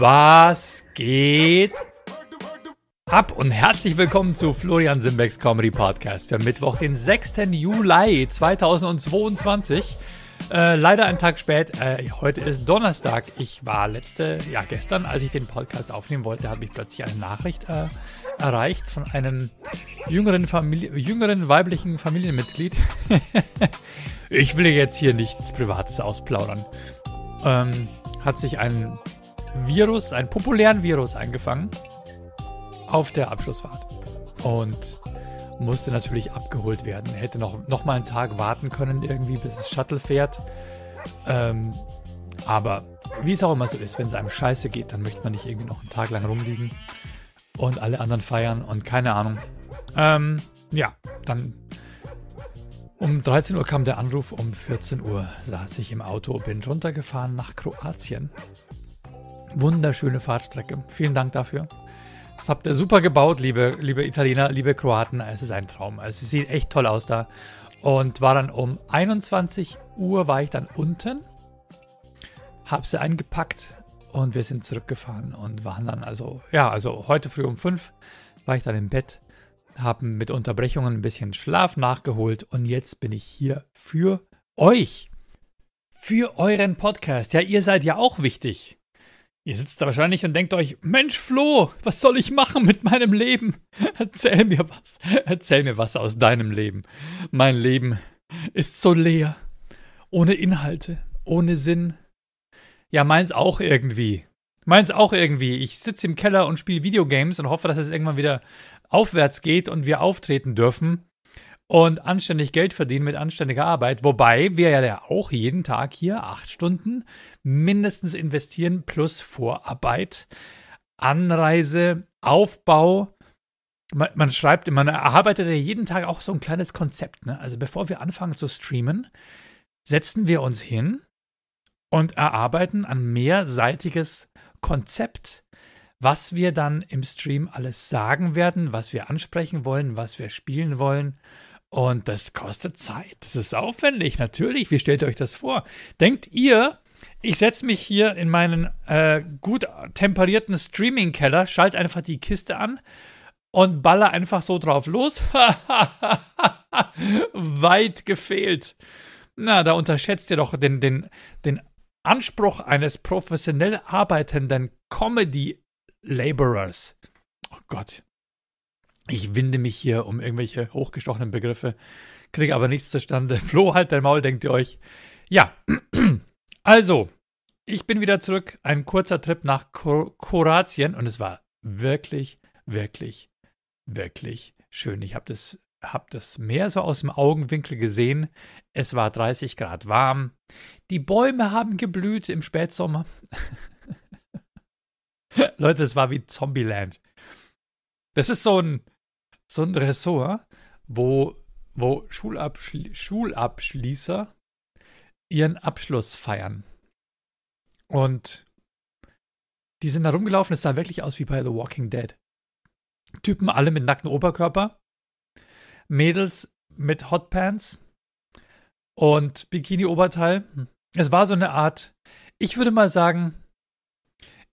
Was geht ab und herzlich willkommen zu Florian Simbecks Comedy Podcast für Mittwoch, den 6. Juli 2022. Äh, leider einen Tag spät. Äh, heute ist Donnerstag. Ich war letzte, ja gestern, als ich den Podcast aufnehmen wollte, habe ich plötzlich eine Nachricht äh, erreicht von einem jüngeren, Famili jüngeren weiblichen Familienmitglied. ich will jetzt hier nichts Privates ausplaudern. Ähm, hat sich ein Virus, einen populären Virus eingefangen auf der Abschlussfahrt. Und musste natürlich abgeholt werden. Hätte noch, noch mal einen Tag warten können, irgendwie, bis das Shuttle fährt. Ähm, aber wie es auch immer so ist, wenn es einem scheiße geht, dann möchte man nicht irgendwie noch einen Tag lang rumliegen und alle anderen feiern und keine Ahnung. Ähm, ja, dann um 13 Uhr kam der Anruf, um 14 Uhr saß ich im Auto, bin runtergefahren nach Kroatien wunderschöne Fahrtstrecke. Vielen Dank dafür. Das habt ihr super gebaut, liebe, liebe Italiener, liebe Kroaten. Es ist ein Traum. Es also, sieht echt toll aus da. Und war dann um 21 Uhr war ich dann unten, habe sie eingepackt und wir sind zurückgefahren und waren dann also, ja, also heute früh um 5 war ich dann im Bett, habe mit Unterbrechungen ein bisschen Schlaf nachgeholt und jetzt bin ich hier für euch. Für euren Podcast. Ja, ihr seid ja auch wichtig. Ihr sitzt da wahrscheinlich und denkt euch, Mensch Flo, was soll ich machen mit meinem Leben? Erzähl mir was, erzähl mir was aus deinem Leben. Mein Leben ist so leer, ohne Inhalte, ohne Sinn. Ja, meins auch irgendwie. Meins auch irgendwie. Ich sitze im Keller und spiele Videogames und hoffe, dass es irgendwann wieder aufwärts geht und wir auftreten dürfen und anständig Geld verdienen mit anständiger Arbeit, wobei wir ja auch jeden Tag hier acht Stunden mindestens investieren plus Vorarbeit, Anreise, Aufbau. Man, man schreibt, man erarbeitet ja jeden Tag auch so ein kleines Konzept. Ne? Also bevor wir anfangen zu streamen, setzen wir uns hin und erarbeiten ein mehrseitiges Konzept, was wir dann im Stream alles sagen werden, was wir ansprechen wollen, was wir spielen wollen und das kostet Zeit. Das ist aufwendig, natürlich. Wie stellt ihr euch das vor? Denkt ihr, ich setze mich hier in meinen äh, gut temperierten Streaming-Keller, schalte einfach die Kiste an und balle einfach so drauf los? Weit gefehlt. Na, da unterschätzt ihr doch den, den, den Anspruch eines professionell arbeitenden Comedy-Laborers. Oh Gott, ich winde mich hier um irgendwelche hochgestochenen Begriffe, kriege aber nichts zustande. Flo, halt dein Maul, denkt ihr euch. Ja, also, ich bin wieder zurück. Ein kurzer Trip nach Kroatien und es war wirklich, wirklich, wirklich schön. Ich habe das, hab das Meer so aus dem Augenwinkel gesehen. Es war 30 Grad warm. Die Bäume haben geblüht im Spätsommer. Leute, es war wie Zombieland. Das ist so ein so ein Ressort, wo, wo Schulabschli Schulabschließer ihren Abschluss feiern. Und die sind da rumgelaufen, es sah wirklich aus wie bei The Walking Dead. Typen alle mit nackten Oberkörper, Mädels mit Hotpants und Bikini-Oberteil. Es war so eine Art, ich würde mal sagen,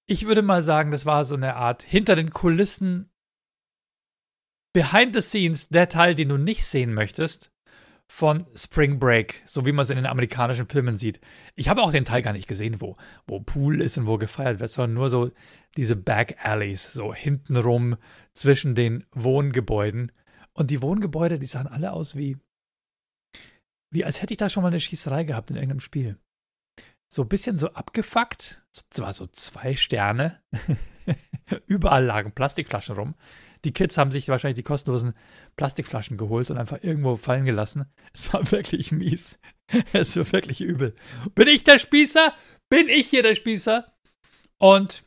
ich würde mal sagen, das war so eine Art hinter den Kulissen Behind the Scenes, der Teil, den du nicht sehen möchtest, von Spring Break, so wie man es in den amerikanischen Filmen sieht. Ich habe auch den Teil gar nicht gesehen, wo, wo Pool ist und wo gefeiert wird, sondern nur so diese Back Alleys, so hintenrum zwischen den Wohngebäuden. Und die Wohngebäude, die sahen alle aus wie, wie als hätte ich da schon mal eine Schießerei gehabt in irgendeinem Spiel. So ein bisschen so abgefuckt, zwar so zwei Sterne, überall lagen Plastikflaschen rum die Kids haben sich wahrscheinlich die kostenlosen Plastikflaschen geholt und einfach irgendwo fallen gelassen. Es war wirklich mies. Es war wirklich übel. Bin ich der Spießer? Bin ich hier der Spießer? Und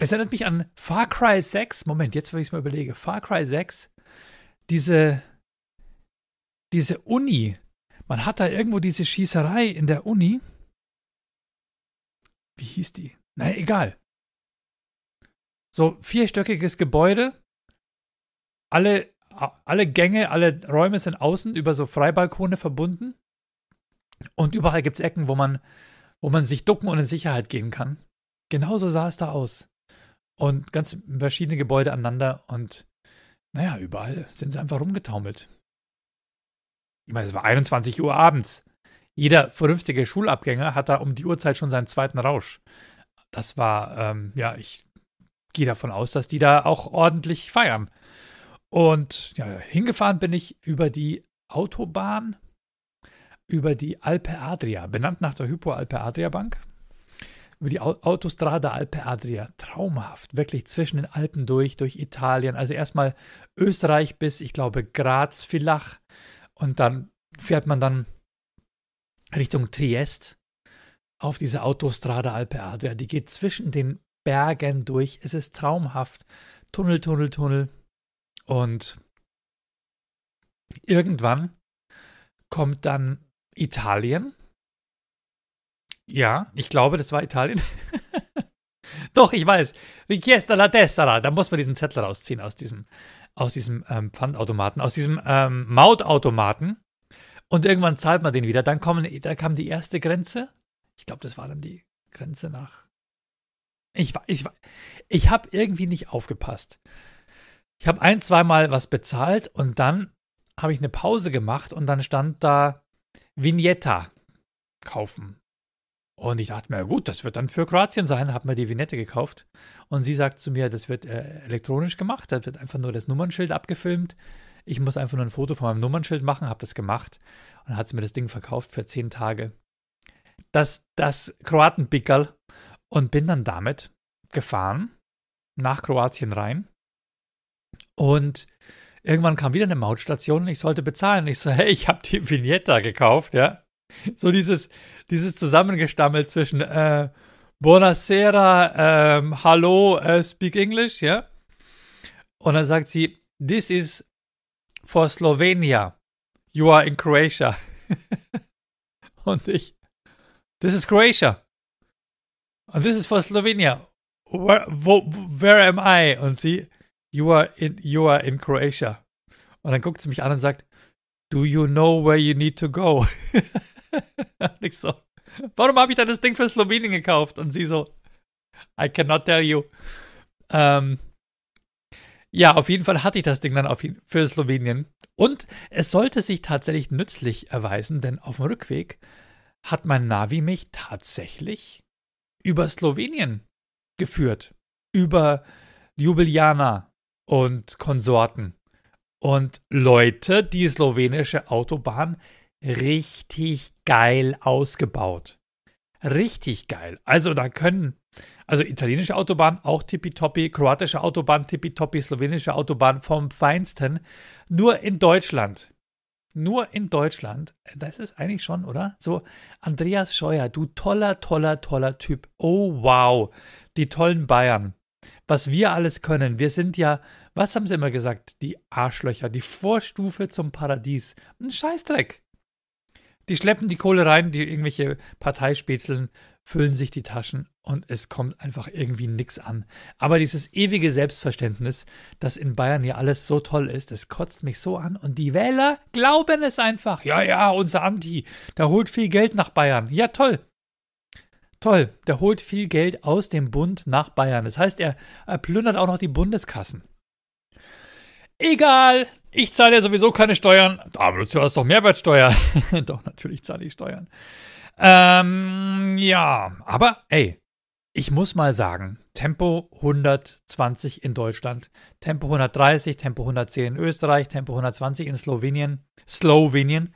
es erinnert mich an Far Cry 6. Moment, jetzt, wo ich es mal überlege. Far Cry 6. Diese, diese Uni. Man hat da irgendwo diese Schießerei in der Uni. Wie hieß die? Na, egal. So vierstöckiges Gebäude. Alle, alle Gänge, alle Räume sind außen über so Freibalkone verbunden. Und überall gibt es Ecken, wo man, wo man sich ducken und in Sicherheit gehen kann. Genauso sah es da aus. Und ganz verschiedene Gebäude aneinander und naja, überall sind sie einfach rumgetaumelt. Ich meine, es war 21 Uhr abends. Jeder vernünftige Schulabgänger hat da um die Uhrzeit schon seinen zweiten Rausch. Das war, ähm, ja, ich gehe davon aus, dass die da auch ordentlich feiern. Und ja, hingefahren bin ich über die Autobahn, über die Alpe Adria, benannt nach der Hypo Alpe Adria Bank, über die Autostrada Alpe Adria. Traumhaft, wirklich zwischen den Alpen durch, durch Italien. Also erstmal Österreich bis, ich glaube, Graz, Villach. Und dann fährt man dann Richtung Triest auf diese Autostrada Alpe Adria. Die geht zwischen den Bergen durch. Es ist traumhaft. Tunnel, Tunnel, Tunnel. Und irgendwann kommt dann Italien. Ja, ich glaube, das war Italien. Doch, ich weiß. Richiesta la tessera. Da muss man diesen Zettel rausziehen aus diesem, aus diesem ähm, Pfandautomaten, aus diesem ähm, Mautautomaten. Und irgendwann zahlt man den wieder. Dann kommen, da kam die erste Grenze. Ich glaube, das war dann die Grenze nach ich, ich, ich habe irgendwie nicht aufgepasst. Ich habe ein, zweimal was bezahlt und dann habe ich eine Pause gemacht und dann stand da Vignetta kaufen. Und ich dachte mir, gut, das wird dann für Kroatien sein, habe mir die Vignette gekauft. Und sie sagt zu mir, das wird äh, elektronisch gemacht, da wird einfach nur das Nummernschild abgefilmt. Ich muss einfach nur ein Foto von meinem Nummernschild machen, habe das gemacht und hat sie mir das Ding verkauft für zehn Tage. Das, das Kroatenpickerl und bin dann damit gefahren nach Kroatien rein. Und irgendwann kam wieder eine Mautstation und ich sollte bezahlen. Ich so, hey, ich habe die Vignetta gekauft, ja. So dieses, dieses Zusammengestammel zwischen äh, Buonasera, ähm, hallo, äh, speak English, ja. Und dann sagt sie, this is for Slovenia. You are in Croatia. und ich, this is Croatia. And this is for Slovenia. Where, wo, where am I? Und sie, you are in, you are in Croatia. Und dann guckt sie mich an und sagt, do you know where you need to go? und so, warum habe ich dann das Ding für Slowenien gekauft? Und sie so, I cannot tell you. Ähm, ja, auf jeden Fall hatte ich das Ding dann auf, für Slowenien. Und es sollte sich tatsächlich nützlich erweisen, denn auf dem Rückweg hat mein Navi mich tatsächlich über Slowenien geführt, über Ljubljana und Konsorten. Und Leute, die slowenische Autobahn richtig geil ausgebaut. Richtig geil. Also da können, also italienische Autobahn auch tippitoppi, kroatische Autobahn tippitoppi, slowenische Autobahn vom Feinsten. Nur in Deutschland nur in Deutschland, das ist eigentlich schon, oder? So, Andreas Scheuer, du toller, toller, toller Typ. Oh, wow. Die tollen Bayern. Was wir alles können. Wir sind ja, was haben sie immer gesagt? Die Arschlöcher, die Vorstufe zum Paradies. Ein Scheißdreck. Die schleppen die Kohle rein, die irgendwelche Parteispätzeln füllen sich die Taschen und es kommt einfach irgendwie nichts an. Aber dieses ewige Selbstverständnis, dass in Bayern hier alles so toll ist, das kotzt mich so an und die Wähler glauben es einfach. Ja, ja, unser Anti, der holt viel Geld nach Bayern. Ja, toll. Toll, der holt viel Geld aus dem Bund nach Bayern. Das heißt, er, er plündert auch noch die Bundeskassen. Egal, ich zahle ja sowieso keine Steuern. Aber du zahlst doch Mehrwertsteuer. doch, natürlich zahle ich Steuern. Ähm, ja, aber ey, ich muss mal sagen, Tempo 120 in Deutschland, Tempo 130, Tempo 110 in Österreich, Tempo 120 in Slowenien, Slowenien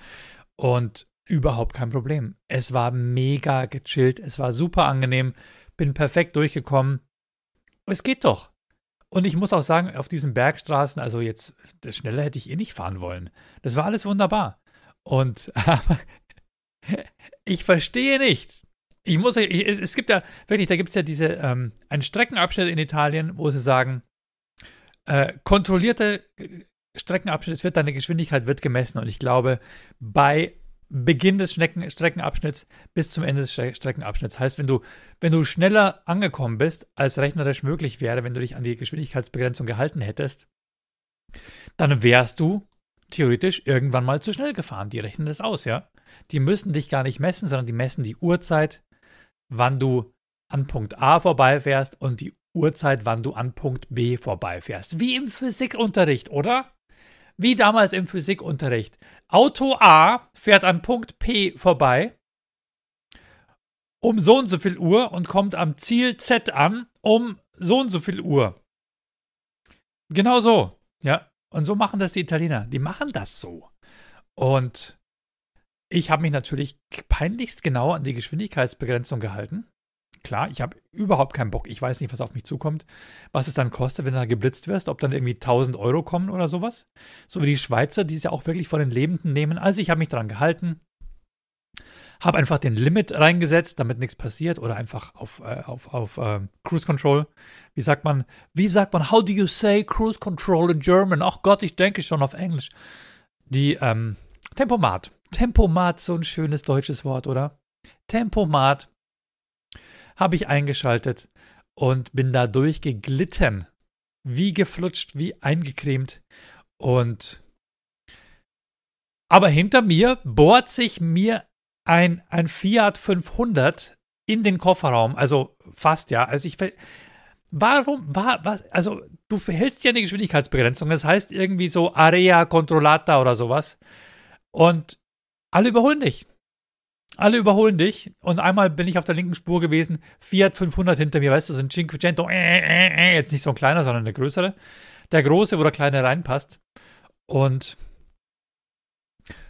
und überhaupt kein Problem. Es war mega gechillt, es war super angenehm, bin perfekt durchgekommen. Es geht doch. Und ich muss auch sagen, auf diesen Bergstraßen, also jetzt schneller hätte ich eh nicht fahren wollen. Das war alles wunderbar. Und ich verstehe nicht, ich muss, ich, es gibt ja wirklich, da gibt es ja diese, ähm, einen Streckenabschnitt in Italien, wo sie sagen, äh, kontrollierte äh, Streckenabschnitt, wird deine Geschwindigkeit wird gemessen und ich glaube, bei Beginn des Schnecken, Streckenabschnitts bis zum Ende des Streckenabschnitts. Heißt, wenn du, wenn du schneller angekommen bist, als rechnerisch möglich wäre, wenn du dich an die Geschwindigkeitsbegrenzung gehalten hättest, dann wärst du theoretisch irgendwann mal zu schnell gefahren. Die rechnen das aus, ja. Die müssen dich gar nicht messen, sondern die messen die Uhrzeit, wann du an Punkt A vorbeifährst und die Uhrzeit, wann du an Punkt B vorbeifährst. Wie im Physikunterricht, oder? Wie damals im Physikunterricht. Auto A fährt an Punkt P vorbei um so und so viel Uhr und kommt am Ziel Z an um so und so viel Uhr. Genau so, ja. Und so machen das die Italiener. Die machen das so. Und ich habe mich natürlich peinlichst genau an die Geschwindigkeitsbegrenzung gehalten. Klar, ich habe überhaupt keinen Bock. Ich weiß nicht, was auf mich zukommt, was es dann kostet, wenn du da geblitzt wirst, ob dann irgendwie 1000 Euro kommen oder sowas. So wie die Schweizer, die es ja auch wirklich von den Lebenden nehmen. Also ich habe mich dran gehalten, habe einfach den Limit reingesetzt, damit nichts passiert oder einfach auf, äh, auf, auf äh, Cruise Control. Wie sagt man, wie sagt man, how do you say Cruise Control in German? Ach Gott, ich denke schon auf Englisch. Die ähm, Tempomat. Tempomat, so ein schönes deutsches Wort, oder? Tempomat habe ich eingeschaltet und bin da durchgeglitten. Wie geflutscht, wie eingecremt. Und. Aber hinter mir bohrt sich mir ein, ein Fiat 500 in den Kofferraum. Also fast, ja. Also ich. Warum, war, was, also du verhältst ja eine Geschwindigkeitsbegrenzung, das heißt irgendwie so Area Controllata oder sowas. Und alle überholen dich. Alle überholen dich. Und einmal bin ich auf der linken Spur gewesen, Fiat 500 hinter mir, weißt du, so ein Cinquecento, äh, äh, äh, äh, jetzt nicht so ein kleiner, sondern der größere. Der große, wo der kleine reinpasst. Und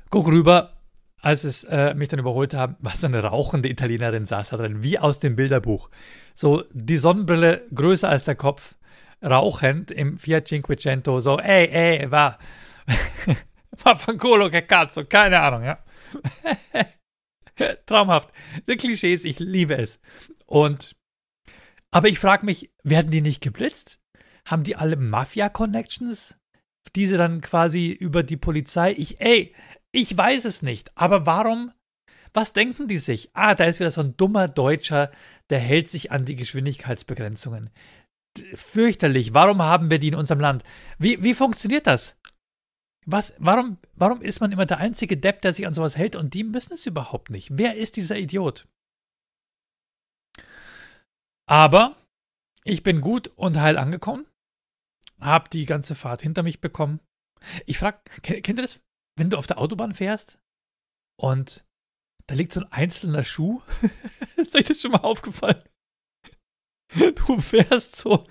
guck rüber, als es äh, mich dann überholt haben, was eine rauchende Italienerin saß da drin, wie aus dem Bilderbuch. So die Sonnenbrille größer als der Kopf, rauchend im Fiat Cinquecento, so ey, ey, war. War von Colo che cazzo, keine Ahnung, ja. Traumhaft. Die Klischees, ich liebe es. Und aber ich frage mich, werden die nicht geblitzt? Haben die alle Mafia-Connections? Diese dann quasi über die Polizei? Ich, ey, ich weiß es nicht. Aber warum? Was denken die sich? Ah, da ist wieder so ein dummer Deutscher, der hält sich an die Geschwindigkeitsbegrenzungen. Fürchterlich. Warum haben wir die in unserem Land? Wie, wie funktioniert das? Was, warum, warum ist man immer der einzige Depp, der sich an sowas hält und die müssen es überhaupt nicht? Wer ist dieser Idiot? Aber ich bin gut und heil angekommen, habe die ganze Fahrt hinter mich bekommen. Ich frage, kennt ihr das, wenn du auf der Autobahn fährst und da liegt so ein einzelner Schuh? ist euch das schon mal aufgefallen? Du fährst so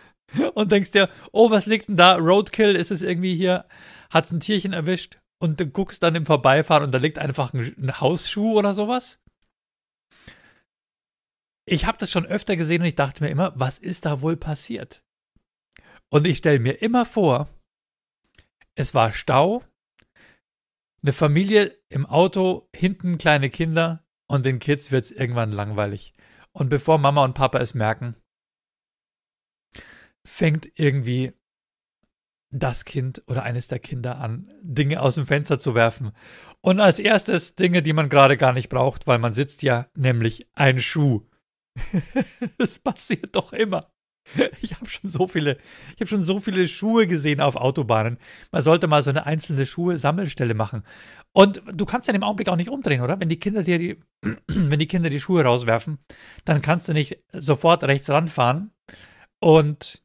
und denkst dir, oh, was liegt denn da? Roadkill, ist es irgendwie hier? Hat es ein Tierchen erwischt? Und du guckst dann im Vorbeifahren und da liegt einfach ein, ein Hausschuh oder sowas. Ich habe das schon öfter gesehen und ich dachte mir immer, was ist da wohl passiert? Und ich stelle mir immer vor, es war Stau, eine Familie im Auto, hinten kleine Kinder und den Kids wird es irgendwann langweilig. Und bevor Mama und Papa es merken, fängt irgendwie das Kind oder eines der Kinder an, Dinge aus dem Fenster zu werfen. Und als erstes Dinge, die man gerade gar nicht braucht, weil man sitzt ja, nämlich ein Schuh. das passiert doch immer. Ich habe schon so viele, ich habe schon so viele Schuhe gesehen auf Autobahnen. Man sollte mal so eine einzelne Schuhe-Sammelstelle machen. Und du kannst ja im Augenblick auch nicht umdrehen, oder? Wenn die Kinder dir die, wenn die Kinder die Schuhe rauswerfen, dann kannst du nicht sofort rechts ranfahren und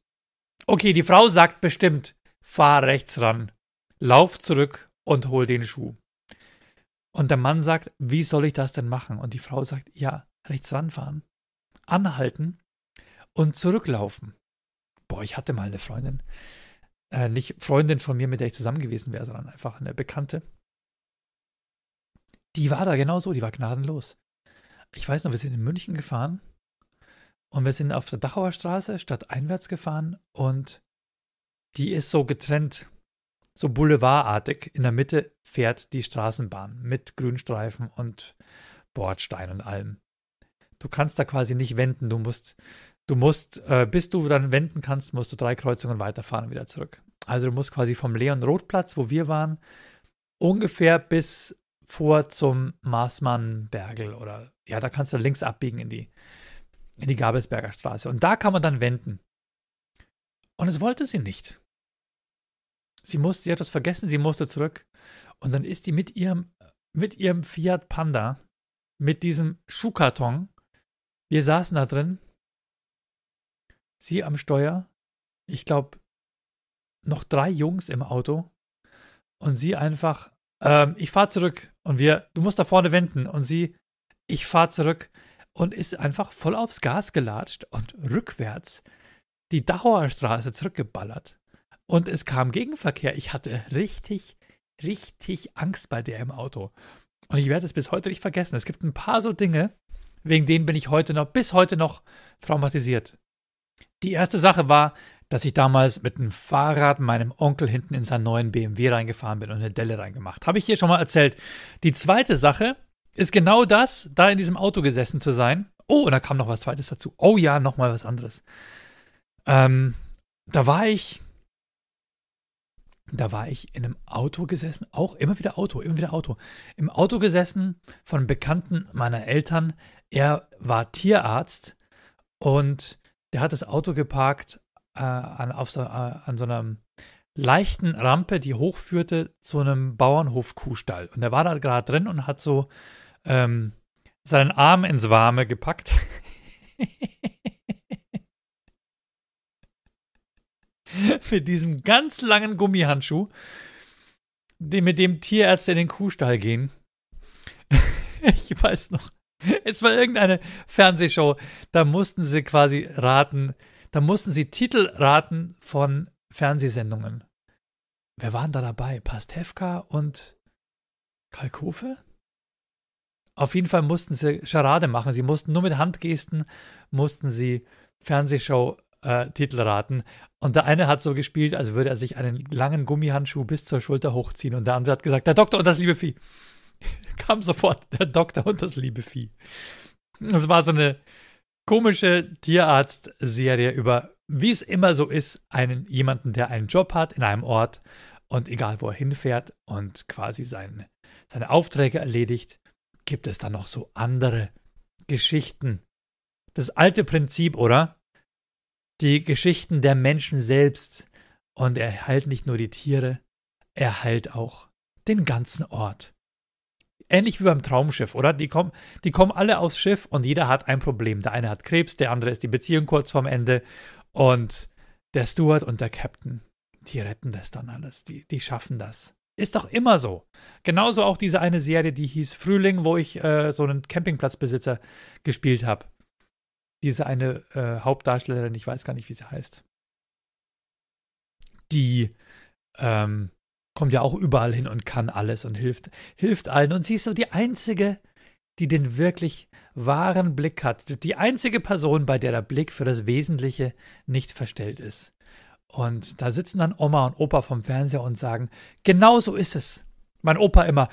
Okay, die Frau sagt bestimmt, fahr rechts ran, lauf zurück und hol den Schuh. Und der Mann sagt, wie soll ich das denn machen? Und die Frau sagt, ja, rechts ranfahren, anhalten und zurücklaufen. Boah, ich hatte mal eine Freundin, äh, nicht Freundin von mir, mit der ich zusammen gewesen wäre, sondern einfach eine Bekannte. Die war da genau so, die war gnadenlos. Ich weiß noch, wir sind in München gefahren und wir sind auf der Dachauer Straße statt einwärts gefahren und die ist so getrennt, so boulevardartig. In der Mitte fährt die Straßenbahn mit Grünstreifen und Bordstein und allem. Du kannst da quasi nicht wenden, du musst, du musst, äh, bis du dann wenden kannst, musst du drei Kreuzungen weiterfahren und wieder zurück. Also du musst quasi vom Leon-Roth-Platz, wo wir waren, ungefähr bis vor zum Maßmann-Bergel oder ja, da kannst du links abbiegen in die in die Gabelsberger Straße. Und da kann man dann wenden. Und es wollte sie nicht. Sie musste, sie hat das vergessen, sie musste zurück. Und dann ist die mit ihrem, mit ihrem Fiat Panda, mit diesem Schuhkarton, wir saßen da drin, sie am Steuer, ich glaube, noch drei Jungs im Auto und sie einfach, ähm, ich fahre zurück und wir, du musst da vorne wenden und sie, ich fahre zurück und ist einfach voll aufs Gas gelatscht und rückwärts die Dachauer Straße zurückgeballert. Und es kam Gegenverkehr. Ich hatte richtig, richtig Angst bei der im Auto. Und ich werde es bis heute nicht vergessen. Es gibt ein paar so Dinge, wegen denen bin ich heute noch, bis heute noch traumatisiert. Die erste Sache war, dass ich damals mit dem Fahrrad meinem Onkel hinten in seinen neuen BMW reingefahren bin und eine Delle reingemacht. Habe ich hier schon mal erzählt. Die zweite Sache ist genau das, da in diesem Auto gesessen zu sein. Oh, und da kam noch was Zweites dazu. Oh ja, nochmal was anderes. Ähm, da war ich, da war ich in einem Auto gesessen, auch immer wieder Auto, immer wieder Auto. Im Auto gesessen von Bekannten meiner Eltern. Er war Tierarzt und der hat das Auto geparkt äh, an, auf so, äh, an so einer leichten Rampe, die hochführte zu einem Bauernhof-Kuhstall. Und er war da gerade drin und hat so ähm, seinen Arm ins Warme gepackt. mit diesem ganz langen Gummihandschuh, mit dem Tierärzte in den Kuhstall gehen. ich weiß noch. Es war irgendeine Fernsehshow. Da mussten sie quasi raten, da mussten sie Titel raten von Fernsehsendungen. Wer waren da dabei? Pastewka und Kalkofe? Auf jeden Fall mussten sie Charade machen. Sie mussten nur mit Handgesten, mussten sie Fernsehshow äh, Titel raten. Und der eine hat so gespielt, als würde er sich einen langen Gummihandschuh bis zur Schulter hochziehen. Und der andere hat gesagt, der Doktor und das liebe Vieh. Kam sofort der Doktor und das liebe Vieh. Es war so eine komische Tierarzt-Serie über, wie es immer so ist, einen, jemanden, der einen Job hat in einem Ort und egal wo er hinfährt und quasi seine, seine Aufträge erledigt, gibt es da noch so andere Geschichten? Das alte Prinzip, oder? Die Geschichten der Menschen selbst. Und er heilt nicht nur die Tiere, er heilt auch den ganzen Ort. Ähnlich wie beim Traumschiff, oder? Die kommen, die kommen alle aufs Schiff und jeder hat ein Problem. Der eine hat Krebs, der andere ist die Beziehung kurz vorm Ende und der Steward und der Captain, die retten das dann alles, die, die schaffen das. Ist doch immer so. Genauso auch diese eine Serie, die hieß Frühling, wo ich äh, so einen Campingplatzbesitzer gespielt habe. Diese eine äh, Hauptdarstellerin, ich weiß gar nicht, wie sie heißt. Die ähm, kommt ja auch überall hin und kann alles und hilft, hilft allen. Und sie ist so die einzige, die den wirklich wahren Blick hat. Die einzige Person, bei der der Blick für das Wesentliche nicht verstellt ist. Und da sitzen dann Oma und Opa vom Fernseher und sagen, genau so ist es. Mein Opa immer,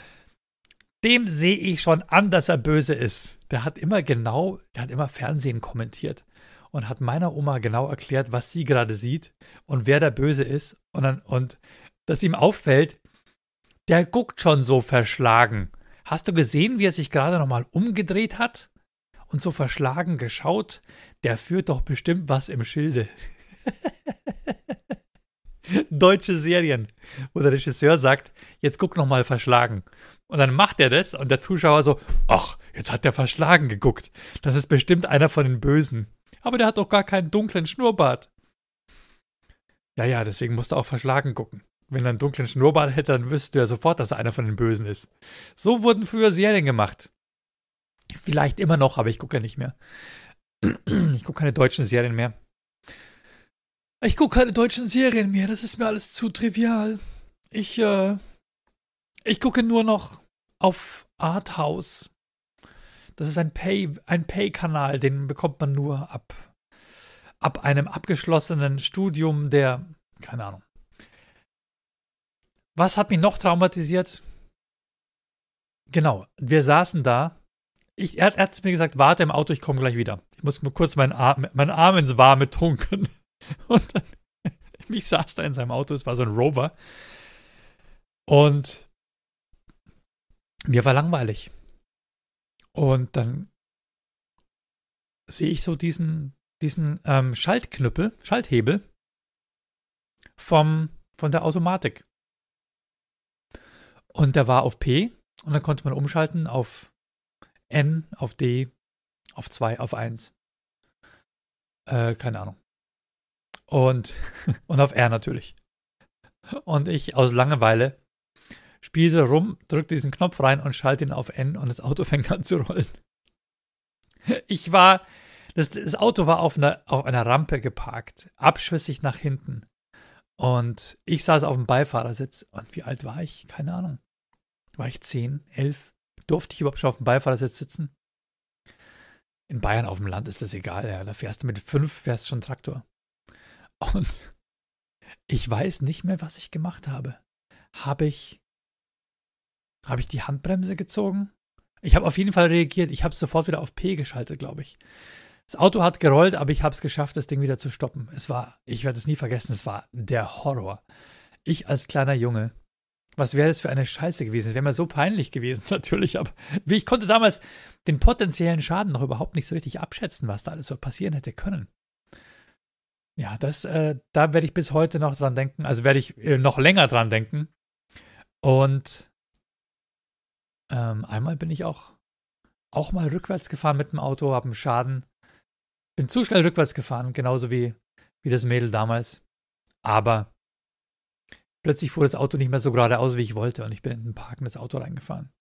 dem sehe ich schon an, dass er böse ist. Der hat immer genau, der hat immer Fernsehen kommentiert und hat meiner Oma genau erklärt, was sie gerade sieht und wer der Böse ist. Und, dann, und dass ihm auffällt, der guckt schon so verschlagen. Hast du gesehen, wie er sich gerade nochmal umgedreht hat und so verschlagen geschaut? Der führt doch bestimmt was im Schilde. deutsche Serien, wo der Regisseur sagt, jetzt guck noch mal verschlagen. Und dann macht er das und der Zuschauer so, ach, jetzt hat der verschlagen geguckt. Das ist bestimmt einer von den Bösen. Aber der hat doch gar keinen dunklen Schnurrbart. Ja, ja, deswegen musst du auch verschlagen gucken. Wenn er einen dunklen Schnurrbart hätte, dann wüsstest du ja sofort, dass er einer von den Bösen ist. So wurden früher Serien gemacht. Vielleicht immer noch, aber ich gucke ja nicht mehr. Ich gucke keine deutschen Serien mehr. Ich gucke keine deutschen Serien mehr, das ist mir alles zu trivial. Ich, äh, ich gucke nur noch auf Arthouse. Das ist ein Pay, ein Pay-Kanal, den bekommt man nur ab, ab einem abgeschlossenen Studium der, keine Ahnung. Was hat mich noch traumatisiert? Genau, wir saßen da. Ich, er, er hat mir gesagt, warte im Auto, ich komme gleich wieder. Ich muss mir kurz meinen Arm, meinen Arm ins Warme tunken. Und dann, ich saß da in seinem Auto, es war so ein Rover. Und mir war langweilig. Und dann sehe ich so diesen, diesen ähm, Schaltknüppel, Schalthebel vom, von der Automatik. Und der war auf P und dann konnte man umschalten auf N, auf D, auf 2, auf 1. Äh, keine Ahnung. Und, und auf R natürlich. Und ich aus Langeweile spiele rum, drücke diesen Knopf rein und schalte ihn auf N und das Auto fängt an zu rollen. Ich war, das, das Auto war auf einer, auf einer Rampe geparkt, abschüssig nach hinten. Und ich saß auf dem Beifahrersitz. Und wie alt war ich? Keine Ahnung. War ich zehn, elf? Durfte ich überhaupt schon auf dem Beifahrersitz sitzen? In Bayern auf dem Land ist das egal. Ja. Da fährst du mit fünf, fährst schon Traktor. Und ich weiß nicht mehr, was ich gemacht habe. Habe ich, habe ich die Handbremse gezogen? Ich habe auf jeden Fall reagiert. Ich habe es sofort wieder auf P geschaltet, glaube ich. Das Auto hat gerollt, aber ich habe es geschafft, das Ding wieder zu stoppen. Es war, ich werde es nie vergessen, es war der Horror. Ich als kleiner Junge, was wäre das für eine Scheiße gewesen? Es wäre mir so peinlich gewesen, natürlich. Aber wie ich konnte damals den potenziellen Schaden noch überhaupt nicht so richtig abschätzen, was da alles so passieren hätte können. Ja, das, äh, da werde ich bis heute noch dran denken. Also werde ich äh, noch länger dran denken. Und ähm, einmal bin ich auch, auch mal rückwärts gefahren mit dem Auto, habe einen Schaden. Bin zu schnell rückwärts gefahren, genauso wie, wie das Mädel damals. Aber plötzlich fuhr das Auto nicht mehr so geradeaus, wie ich wollte. Und ich bin in ein parkendes Auto reingefahren.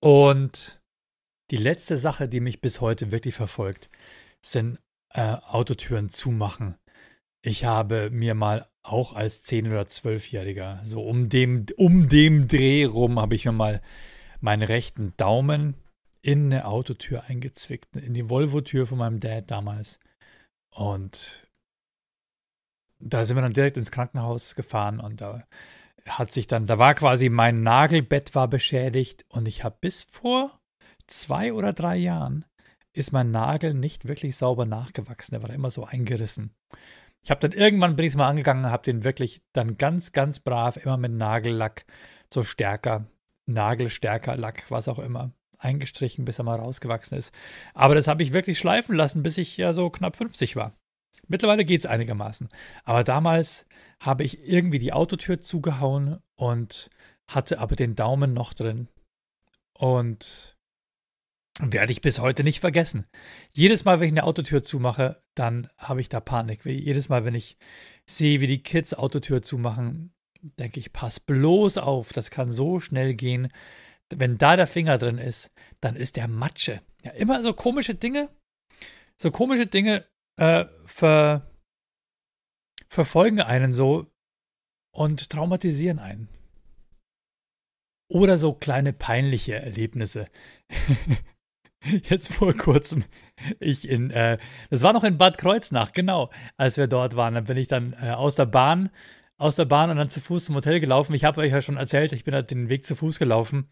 Und die letzte Sache, die mich bis heute wirklich verfolgt, sind äh, Autotüren zumachen. Ich habe mir mal auch als 10- oder 12-Jähriger, so um dem, um dem Dreh rum, habe ich mir mal meinen rechten Daumen in eine Autotür eingezwickt, in die Volvo-Tür von meinem Dad damals. Und da sind wir dann direkt ins Krankenhaus gefahren und da hat sich dann, da war quasi mein Nagelbett war beschädigt und ich habe bis vor zwei oder drei Jahren ist mein Nagel nicht wirklich sauber nachgewachsen, der war immer so eingerissen. Ich habe dann irgendwann bin ich es mal angegangen, habe den wirklich dann ganz, ganz brav immer mit Nagellack, so stärker, Nagelstärker, Lack, was auch immer, eingestrichen, bis er mal rausgewachsen ist. Aber das habe ich wirklich schleifen lassen, bis ich ja so knapp 50 war. Mittlerweile geht es einigermaßen. Aber damals habe ich irgendwie die Autotür zugehauen und hatte aber den Daumen noch drin. Und werde ich bis heute nicht vergessen. Jedes Mal, wenn ich eine Autotür zumache, dann habe ich da Panik. Jedes Mal, wenn ich sehe, wie die Kids Autotür zumachen, denke ich, pass bloß auf, das kann so schnell gehen. Wenn da der Finger drin ist, dann ist der Matsche. Ja, immer so komische Dinge, so komische Dinge äh, ver, verfolgen einen so und traumatisieren einen. Oder so kleine peinliche Erlebnisse. jetzt vor kurzem, ich in, äh, das war noch in Bad Kreuznach, genau, als wir dort waren. Dann bin ich dann äh, aus der Bahn, aus der Bahn und dann zu Fuß zum Hotel gelaufen. Ich habe euch ja schon erzählt, ich bin halt den Weg zu Fuß gelaufen.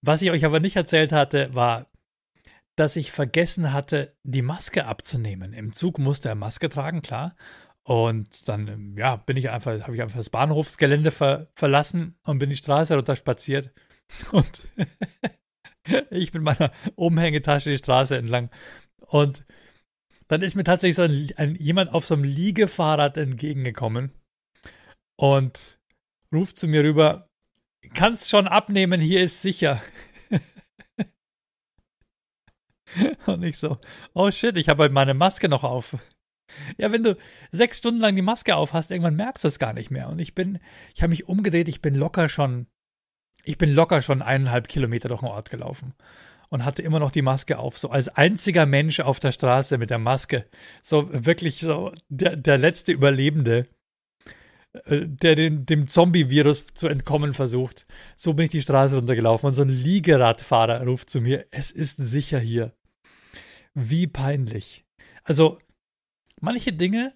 Was ich euch aber nicht erzählt hatte, war, dass ich vergessen hatte, die Maske abzunehmen. Im Zug musste er Maske tragen, klar. Und dann, ähm, ja, bin ich einfach, habe ich einfach das Bahnhofsgelände ver verlassen und bin die Straße runter spaziert. Und ich mit meiner Umhängetasche die Straße entlang. Und dann ist mir tatsächlich so ein, ein, jemand auf so einem Liegefahrrad entgegengekommen und ruft zu mir rüber, kannst schon abnehmen, hier ist sicher. und ich so, oh shit, ich habe halt meine Maske noch auf. Ja, wenn du sechs Stunden lang die Maske auf hast, irgendwann merkst du es gar nicht mehr. Und ich bin, ich habe mich umgedreht, ich bin locker schon ich bin locker schon eineinhalb Kilometer durch den Ort gelaufen und hatte immer noch die Maske auf. So als einziger Mensch auf der Straße mit der Maske. So wirklich so der, der letzte Überlebende, äh, der den, dem Zombie-Virus zu entkommen versucht. So bin ich die Straße runtergelaufen und so ein Liegeradfahrer ruft zu mir: Es ist sicher hier. Wie peinlich. Also, manche Dinge,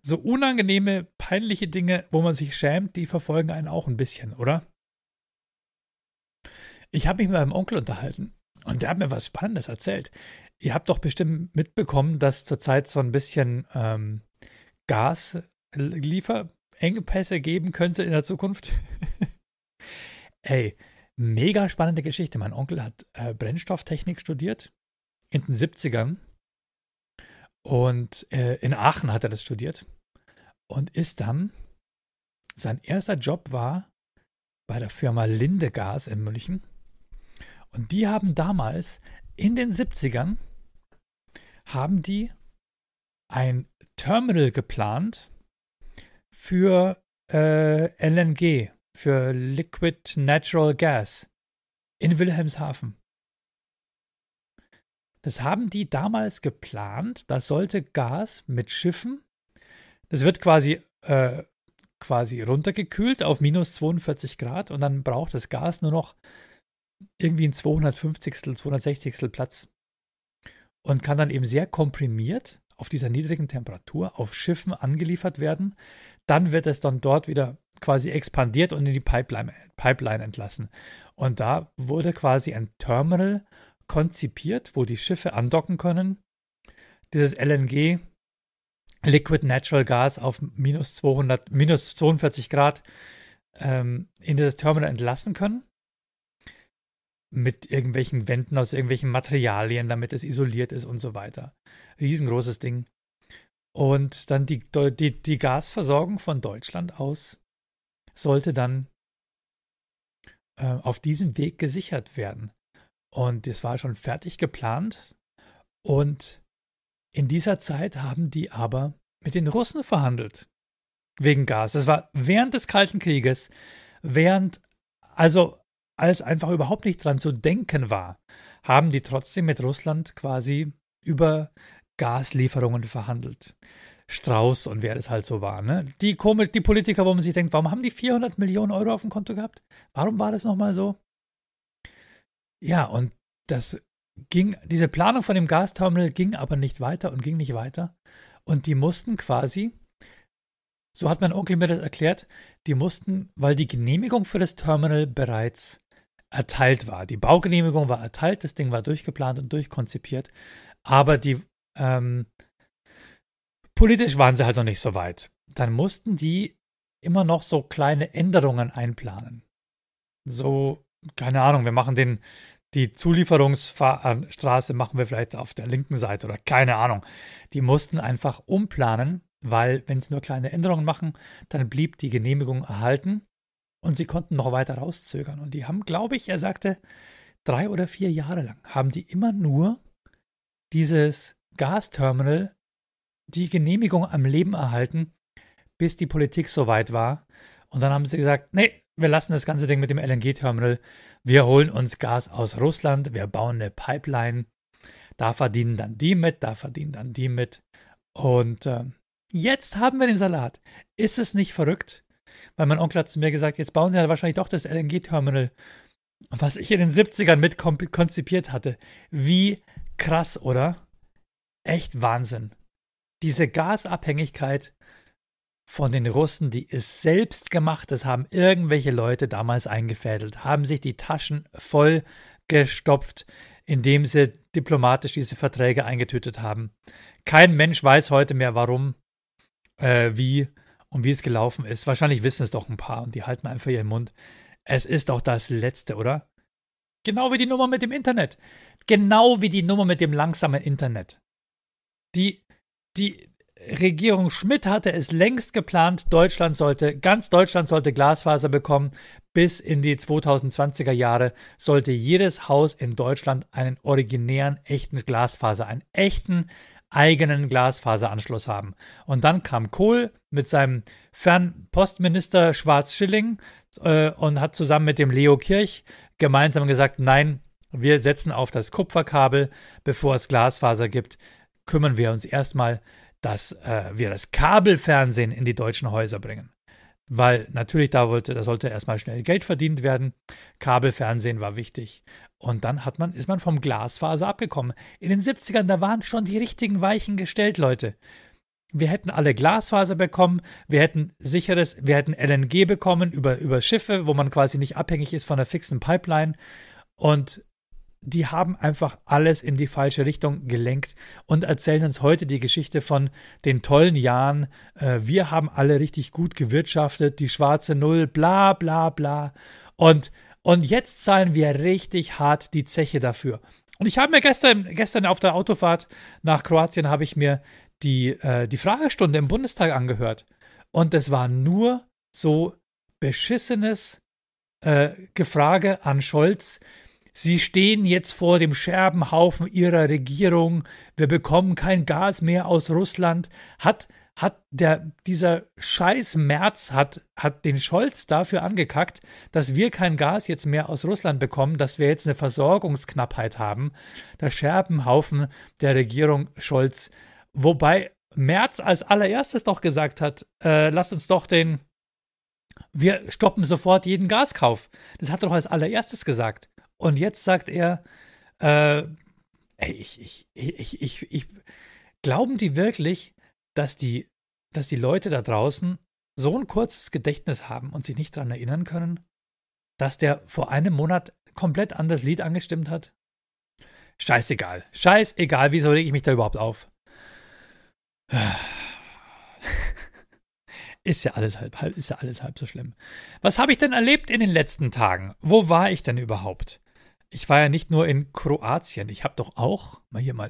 so unangenehme, peinliche Dinge, wo man sich schämt, die verfolgen einen auch ein bisschen, oder? Ich habe mich mit meinem Onkel unterhalten und der hat mir was Spannendes erzählt. Ihr habt doch bestimmt mitbekommen, dass zurzeit so ein bisschen ähm, Gaslieferengpässe äh, geben könnte in der Zukunft. Ey, mega spannende Geschichte. Mein Onkel hat äh, Brennstofftechnik studiert in den 70ern und äh, in Aachen hat er das studiert und ist dann, sein erster Job war bei der Firma Linde Gas in München und die haben damals in den 70ern haben die ein Terminal geplant für äh, LNG, für Liquid Natural Gas in Wilhelmshaven. Das haben die damals geplant. da sollte Gas mit Schiffen. Das wird quasi, äh, quasi runtergekühlt auf minus 42 Grad und dann braucht das Gas nur noch irgendwie ein 250., 260. Platz und kann dann eben sehr komprimiert auf dieser niedrigen Temperatur auf Schiffen angeliefert werden. Dann wird es dann dort wieder quasi expandiert und in die Pipeline, Pipeline entlassen. Und da wurde quasi ein Terminal konzipiert, wo die Schiffe andocken können. Dieses LNG, Liquid Natural Gas auf minus 200, minus 42 Grad ähm, in dieses Terminal entlassen können mit irgendwelchen Wänden aus irgendwelchen Materialien, damit es isoliert ist und so weiter. Riesengroßes Ding. Und dann die, die, die Gasversorgung von Deutschland aus sollte dann äh, auf diesem Weg gesichert werden. Und das war schon fertig geplant. Und in dieser Zeit haben die aber mit den Russen verhandelt. Wegen Gas. Das war während des Kalten Krieges, während, also als einfach überhaupt nicht dran zu denken war, haben die trotzdem mit Russland quasi über Gaslieferungen verhandelt. Strauß und wer es halt so war. Ne? Die, Komik, die Politiker, wo man sich denkt, warum haben die 400 Millionen Euro auf dem Konto gehabt? Warum war das nochmal so? Ja, und das ging, diese Planung von dem Gasterminal ging aber nicht weiter und ging nicht weiter. Und die mussten quasi, so hat mein Onkel mir das erklärt, die mussten, weil die Genehmigung für das Terminal bereits erteilt war. Die Baugenehmigung war erteilt, das Ding war durchgeplant und durchkonzipiert, aber die ähm, politisch waren sie halt noch nicht so weit. Dann mussten die immer noch so kleine Änderungen einplanen. So, keine Ahnung, wir machen den, die Zulieferungsstraße machen wir vielleicht auf der linken Seite oder keine Ahnung. Die mussten einfach umplanen, weil wenn sie nur kleine Änderungen machen, dann blieb die Genehmigung erhalten und sie konnten noch weiter rauszögern. Und die haben, glaube ich, er sagte, drei oder vier Jahre lang haben die immer nur dieses Gasterminal die Genehmigung am Leben erhalten, bis die Politik soweit war. Und dann haben sie gesagt, nee, wir lassen das ganze Ding mit dem LNG-Terminal. Wir holen uns Gas aus Russland, wir bauen eine Pipeline. Da verdienen dann die mit, da verdienen dann die mit. Und äh, jetzt haben wir den Salat. Ist es nicht verrückt? Weil mein Onkel hat zu mir gesagt, jetzt bauen sie halt wahrscheinlich doch das LNG-Terminal, was ich in den 70ern mit konzipiert hatte. Wie krass, oder? Echt Wahnsinn. Diese Gasabhängigkeit von den Russen, die ist selbst gemacht. Das haben irgendwelche Leute damals eingefädelt, haben sich die Taschen voll gestopft, indem sie diplomatisch diese Verträge eingetötet haben. Kein Mensch weiß heute mehr, warum, äh, wie und wie es gelaufen ist, wahrscheinlich wissen es doch ein paar und die halten einfach ihren Mund. Es ist doch das Letzte, oder? Genau wie die Nummer mit dem Internet. Genau wie die Nummer mit dem langsamen Internet. Die, die Regierung Schmidt hatte es längst geplant, Deutschland sollte, ganz Deutschland sollte Glasfaser bekommen. Bis in die 2020er Jahre sollte jedes Haus in Deutschland einen originären, echten Glasfaser, einen echten eigenen Glasfaseranschluss haben. Und dann kam Kohl mit seinem Fernpostminister Schwarz-Schilling äh, und hat zusammen mit dem Leo Kirch gemeinsam gesagt, nein, wir setzen auf das Kupferkabel, bevor es Glasfaser gibt, kümmern wir uns erstmal, dass äh, wir das Kabelfernsehen in die deutschen Häuser bringen. Weil natürlich da wollte, da sollte erstmal schnell Geld verdient werden. Kabelfernsehen war wichtig. Und dann hat man, ist man vom Glasfaser abgekommen. In den 70ern, da waren schon die richtigen Weichen gestellt, Leute. Wir hätten alle Glasfaser bekommen, wir hätten sicheres, wir hätten LNG bekommen über, über Schiffe, wo man quasi nicht abhängig ist von einer fixen Pipeline. Und die haben einfach alles in die falsche Richtung gelenkt und erzählen uns heute die Geschichte von den tollen Jahren. Äh, wir haben alle richtig gut gewirtschaftet, die schwarze Null, bla bla bla. Und und jetzt zahlen wir richtig hart die Zeche dafür. Und ich habe mir gestern, gestern auf der Autofahrt nach Kroatien, habe ich mir die, äh, die Fragestunde im Bundestag angehört. Und es war nur so beschissenes äh, Gefrage an Scholz. Sie stehen jetzt vor dem Scherbenhaufen ihrer Regierung. Wir bekommen kein Gas mehr aus Russland. Hat hat der, dieser scheiß Merz hat, hat den Scholz dafür angekackt, dass wir kein Gas jetzt mehr aus Russland bekommen, dass wir jetzt eine Versorgungsknappheit haben. Der Scherbenhaufen der Regierung Scholz. Wobei Merz als allererstes doch gesagt hat, äh, lasst uns doch den, wir stoppen sofort jeden Gaskauf. Das hat er doch als allererstes gesagt. Und jetzt sagt er, äh, ey, ich, ich, ich, ich, ich, ich, glauben die wirklich, dass die, dass die Leute da draußen so ein kurzes Gedächtnis haben und sich nicht daran erinnern können, dass der vor einem Monat komplett anders Lied angestimmt hat? Scheißegal. Scheißegal, wieso lege ich mich da überhaupt auf? Ist ja alles halb, ist ja alles halb so schlimm. Was habe ich denn erlebt in den letzten Tagen? Wo war ich denn überhaupt? Ich war ja nicht nur in Kroatien, ich habe doch auch mal hier mal,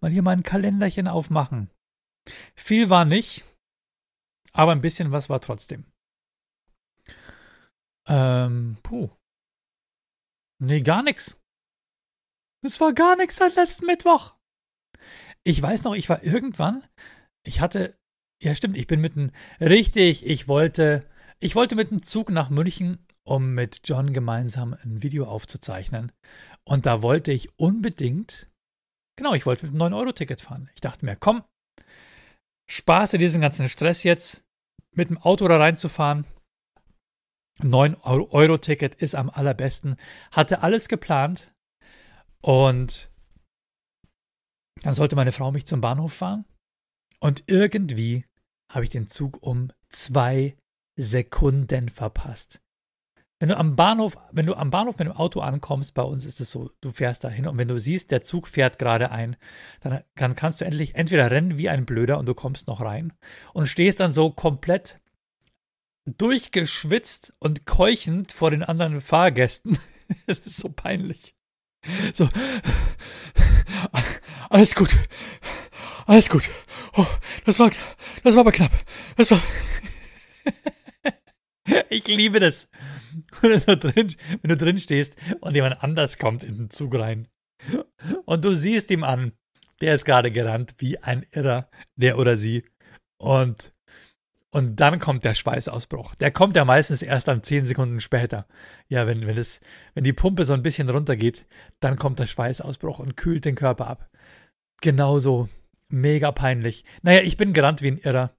mal hier mal ein Kalenderchen aufmachen. Viel war nicht, aber ein bisschen was war trotzdem. Ähm, puh. Nee, gar nichts. Es war gar nichts seit letzten Mittwoch. Ich weiß noch, ich war irgendwann, ich hatte, ja stimmt, ich bin mit einem, richtig, ich wollte, ich wollte mit dem Zug nach München, um mit John gemeinsam ein Video aufzuzeichnen. Und da wollte ich unbedingt, genau, ich wollte mit dem 9-Euro-Ticket fahren. Ich dachte mir, komm, Spaß in diesen ganzen Stress jetzt, mit dem Auto da reinzufahren. 9-Euro-Ticket ist am allerbesten. Hatte alles geplant und dann sollte meine Frau mich zum Bahnhof fahren. Und irgendwie habe ich den Zug um zwei Sekunden verpasst. Wenn du am Bahnhof, wenn du am Bahnhof mit dem Auto ankommst, bei uns ist es so, du fährst dahin und wenn du siehst, der Zug fährt gerade ein, dann, dann kannst du endlich entweder rennen wie ein Blöder und du kommst noch rein und stehst dann so komplett durchgeschwitzt und keuchend vor den anderen Fahrgästen. das ist so peinlich. So, alles gut, alles gut. Oh, das war, das war aber knapp. Das war. Ich liebe das. Wenn du, drin, wenn du drin stehst und jemand anders kommt in den Zug rein und du siehst ihm an, der ist gerade gerannt wie ein Irrer, der oder sie. Und, und dann kommt der Schweißausbruch. Der kommt ja meistens erst dann zehn Sekunden später. Ja, wenn, wenn, es, wenn die Pumpe so ein bisschen runtergeht, dann kommt der Schweißausbruch und kühlt den Körper ab. Genauso. Mega peinlich. Naja, ich bin gerannt wie ein Irrer.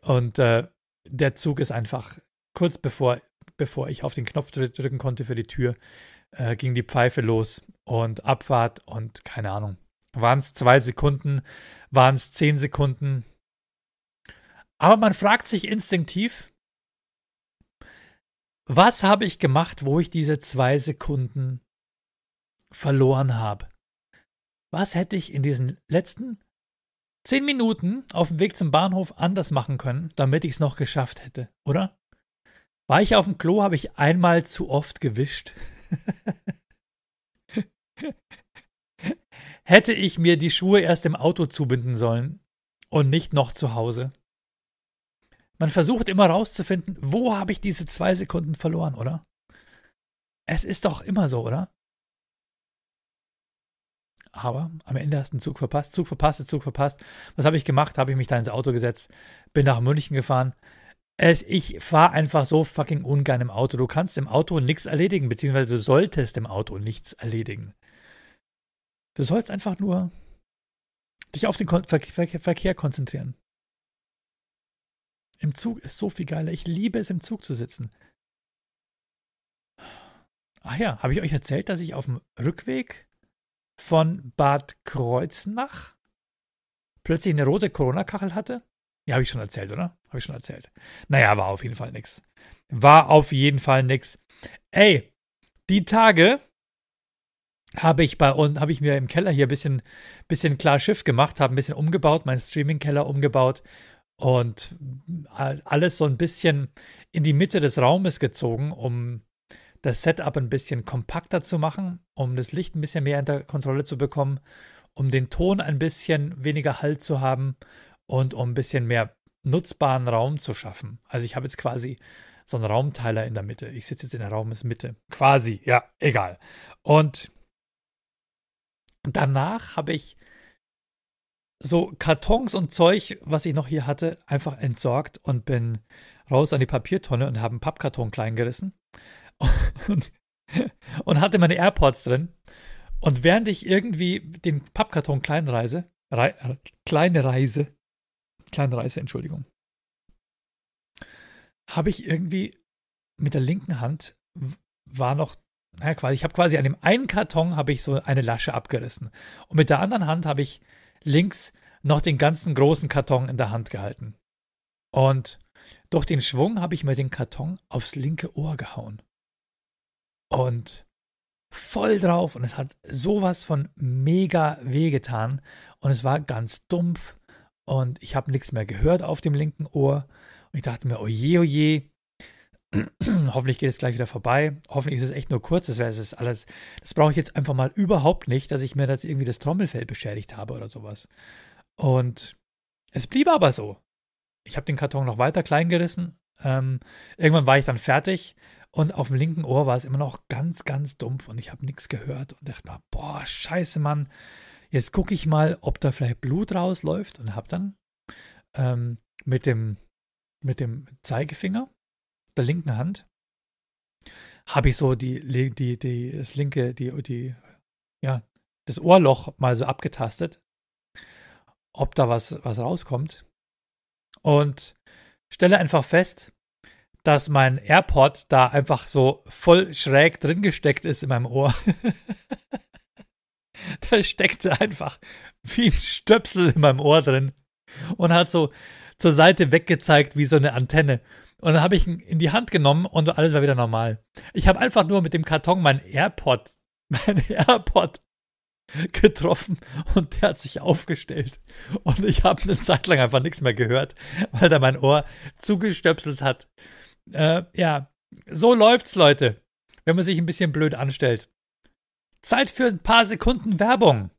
Und äh, der Zug ist einfach kurz bevor, bevor ich auf den Knopf drücken konnte für die Tür, äh, ging die Pfeife los und Abfahrt und keine Ahnung. Waren es zwei Sekunden, waren es zehn Sekunden. Aber man fragt sich instinktiv, was habe ich gemacht, wo ich diese zwei Sekunden verloren habe? Was hätte ich in diesen letzten zehn Minuten auf dem Weg zum Bahnhof anders machen können, damit ich es noch geschafft hätte, oder? War ich auf dem Klo, habe ich einmal zu oft gewischt. Hätte ich mir die Schuhe erst im Auto zubinden sollen und nicht noch zu Hause. Man versucht immer rauszufinden, wo habe ich diese zwei Sekunden verloren, oder? Es ist doch immer so, oder? Aber am Ende hast du einen Zug verpasst, Zug verpasst, Zug verpasst. Was habe ich gemacht? Habe ich mich da ins Auto gesetzt, bin nach München gefahren, es, ich fahre einfach so fucking ungern im Auto. Du kannst im Auto nichts erledigen, beziehungsweise du solltest im Auto nichts erledigen. Du sollst einfach nur dich auf den Kon Ver Ver Verkehr konzentrieren. Im Zug ist so viel geiler. Ich liebe es, im Zug zu sitzen. Ach ja, habe ich euch erzählt, dass ich auf dem Rückweg von Bad Kreuznach plötzlich eine rote Corona-Kachel hatte? Ja, habe ich schon erzählt, oder? Habe ich schon erzählt. Naja, war auf jeden Fall nix. War auf jeden Fall nix. Ey, die Tage habe ich bei uns, habe ich mir im Keller hier ein bisschen, bisschen klar Schiff gemacht, habe ein bisschen umgebaut, meinen Streaming-Keller umgebaut und alles so ein bisschen in die Mitte des Raumes gezogen, um das Setup ein bisschen kompakter zu machen, um das Licht ein bisschen mehr unter Kontrolle zu bekommen, um den Ton ein bisschen weniger Halt zu haben und um ein bisschen mehr nutzbaren Raum zu schaffen. Also ich habe jetzt quasi so einen Raumteiler in der Mitte. Ich sitze jetzt in der Raumesmitte. Quasi, ja, egal. Und danach habe ich so Kartons und Zeug, was ich noch hier hatte, einfach entsorgt und bin raus an die Papiertonne und habe einen Pappkarton kleingerissen und, und hatte meine AirPods drin. Und während ich irgendwie den Pappkarton kleinreise, rei, kleine Reise, kleine Reise, Entschuldigung, habe ich irgendwie mit der linken Hand war noch, naja, quasi, ich habe quasi an dem einen Karton habe ich so eine Lasche abgerissen. Und mit der anderen Hand habe ich links noch den ganzen großen Karton in der Hand gehalten. Und durch den Schwung habe ich mir den Karton aufs linke Ohr gehauen. Und voll drauf und es hat sowas von mega wehgetan und es war ganz dumpf und ich habe nichts mehr gehört auf dem linken Ohr. Und ich dachte mir, oje, oh oje, oh hoffentlich geht es gleich wieder vorbei. Hoffentlich ist es echt nur kurz. Das wäre es alles. Das brauche ich jetzt einfach mal überhaupt nicht, dass ich mir das irgendwie das Trommelfell beschädigt habe oder sowas. Und es blieb aber so. Ich habe den Karton noch weiter klein gerissen. Ähm, irgendwann war ich dann fertig und auf dem linken Ohr war es immer noch ganz, ganz dumpf und ich habe nichts gehört und dachte mal, boah, scheiße, Mann. Jetzt gucke ich mal, ob da vielleicht Blut rausläuft und habe dann ähm, mit, dem, mit dem Zeigefinger der linken Hand habe ich so die, die, die, das linke, die, die, ja, das Ohrloch mal so abgetastet, ob da was, was rauskommt. Und stelle einfach fest, dass mein AirPod da einfach so voll schräg drin gesteckt ist in meinem Ohr. da steckte einfach wie ein Stöpsel in meinem Ohr drin und hat so zur Seite weggezeigt wie so eine Antenne. Und dann habe ich ihn in die Hand genommen und alles war wieder normal. Ich habe einfach nur mit dem Karton meinen AirPod, meinen AirPod getroffen und der hat sich aufgestellt. Und ich habe eine Zeit lang einfach nichts mehr gehört, weil da mein Ohr zugestöpselt hat. Äh, ja, so läuft's, Leute, wenn man sich ein bisschen blöd anstellt. Zeit für ein paar Sekunden Werbung.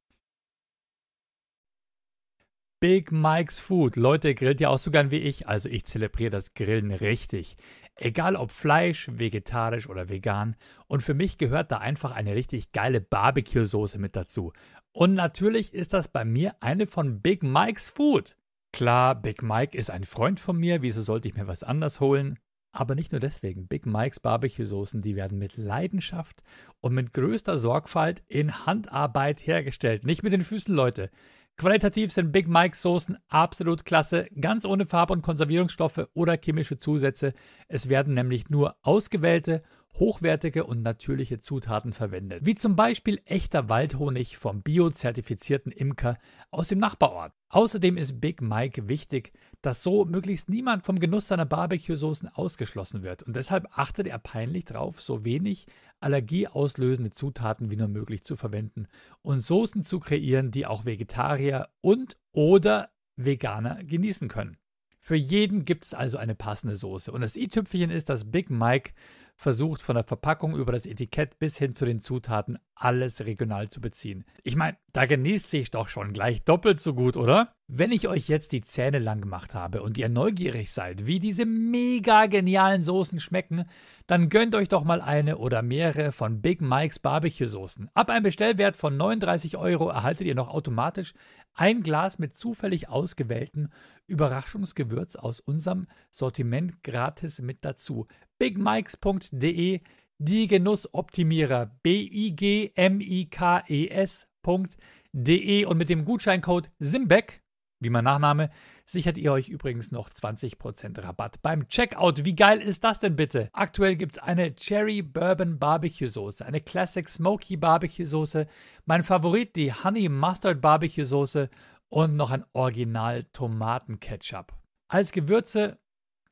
Big Mike's Food. Leute, grillt ja auch so gern wie ich, also ich zelebriere das Grillen richtig. Egal ob Fleisch, vegetarisch oder vegan. Und für mich gehört da einfach eine richtig geile Barbecue-Soße mit dazu. Und natürlich ist das bei mir eine von Big Mike's Food. Klar, Big Mike ist ein Freund von mir, wieso sollte ich mir was anders holen? Aber nicht nur deswegen. Big Mike's Barbecue-Soßen, die werden mit Leidenschaft und mit größter Sorgfalt in Handarbeit hergestellt. Nicht mit den Füßen, Leute. Qualitativ sind Big Mike's Soßen absolut klasse, ganz ohne Farb- und Konservierungsstoffe oder chemische Zusätze. Es werden nämlich nur ausgewählte hochwertige und natürliche Zutaten verwendet, wie zum Beispiel echter Waldhonig vom biozertifizierten Imker aus dem Nachbarort. Außerdem ist Big Mike wichtig, dass so möglichst niemand vom Genuss seiner Barbecue-Soßen ausgeschlossen wird und deshalb achtet er peinlich darauf, so wenig allergieauslösende Zutaten wie nur möglich zu verwenden und Soßen zu kreieren, die auch Vegetarier und oder Veganer genießen können. Für jeden gibt es also eine passende Soße. Und das i tüpfchen ist, dass Big Mike versucht, von der Verpackung über das Etikett bis hin zu den Zutaten alles regional zu beziehen. Ich meine, da genießt sich doch schon gleich doppelt so gut, oder? Wenn ich euch jetzt die Zähne lang gemacht habe und ihr neugierig seid, wie diese mega genialen Soßen schmecken, dann gönnt euch doch mal eine oder mehrere von Big Mike's Barbecue Soßen. Ab einem Bestellwert von 39 Euro erhaltet ihr noch automatisch ein Glas mit zufällig ausgewählten Überraschungsgewürz aus unserem Sortiment gratis mit dazu bigmikes.de, die Genussoptimierer, B-I-G-M-I-K-E-S.de und mit dem Gutscheincode SIMBEC, wie mein Nachname, sichert ihr euch übrigens noch 20% Rabatt beim Checkout. Wie geil ist das denn bitte? Aktuell gibt es eine Cherry Bourbon Barbecue Soße, eine Classic Smoky Barbecue Soße, mein Favorit die Honey Mustard Barbecue Soße und noch ein Original Tomatenketchup. Als Gewürze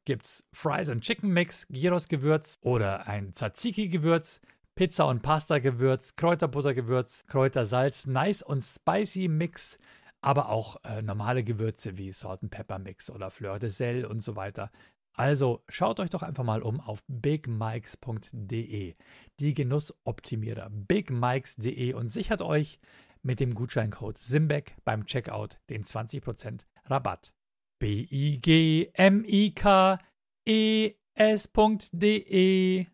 gibt's Fries and Chicken Mix, Gyros Gewürz oder ein Tzatziki Gewürz, Pizza und Pasta Gewürz, Kräuterbutter Gewürz, Kräutersalz, Nice und Spicy Mix, aber auch äh, normale Gewürze wie Salt and Pepper Mix oder Fleur de Sel und so weiter. Also schaut euch doch einfach mal um auf bigmikes.de, die Genussoptimierer bigmikes.de und sichert euch mit dem Gutscheincode SIMBEC beim Checkout den 20% Rabatt. E e, bigmikes.de,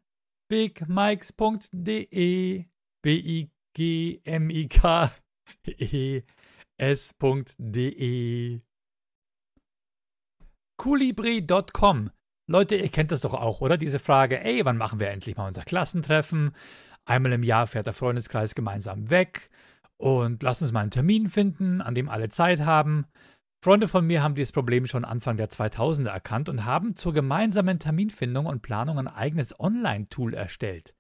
bigmikes.de, bigmikes.de. Kulibri.com. Leute, ihr kennt das doch auch, oder? Diese Frage, ey, wann machen wir endlich mal unser Klassentreffen? Einmal im Jahr fährt der Freundeskreis gemeinsam weg und lass uns mal einen Termin finden, an dem alle Zeit haben. Freunde von mir haben dieses Problem schon Anfang der 2000er erkannt und haben zur gemeinsamen Terminfindung und Planung ein eigenes Online-Tool erstellt.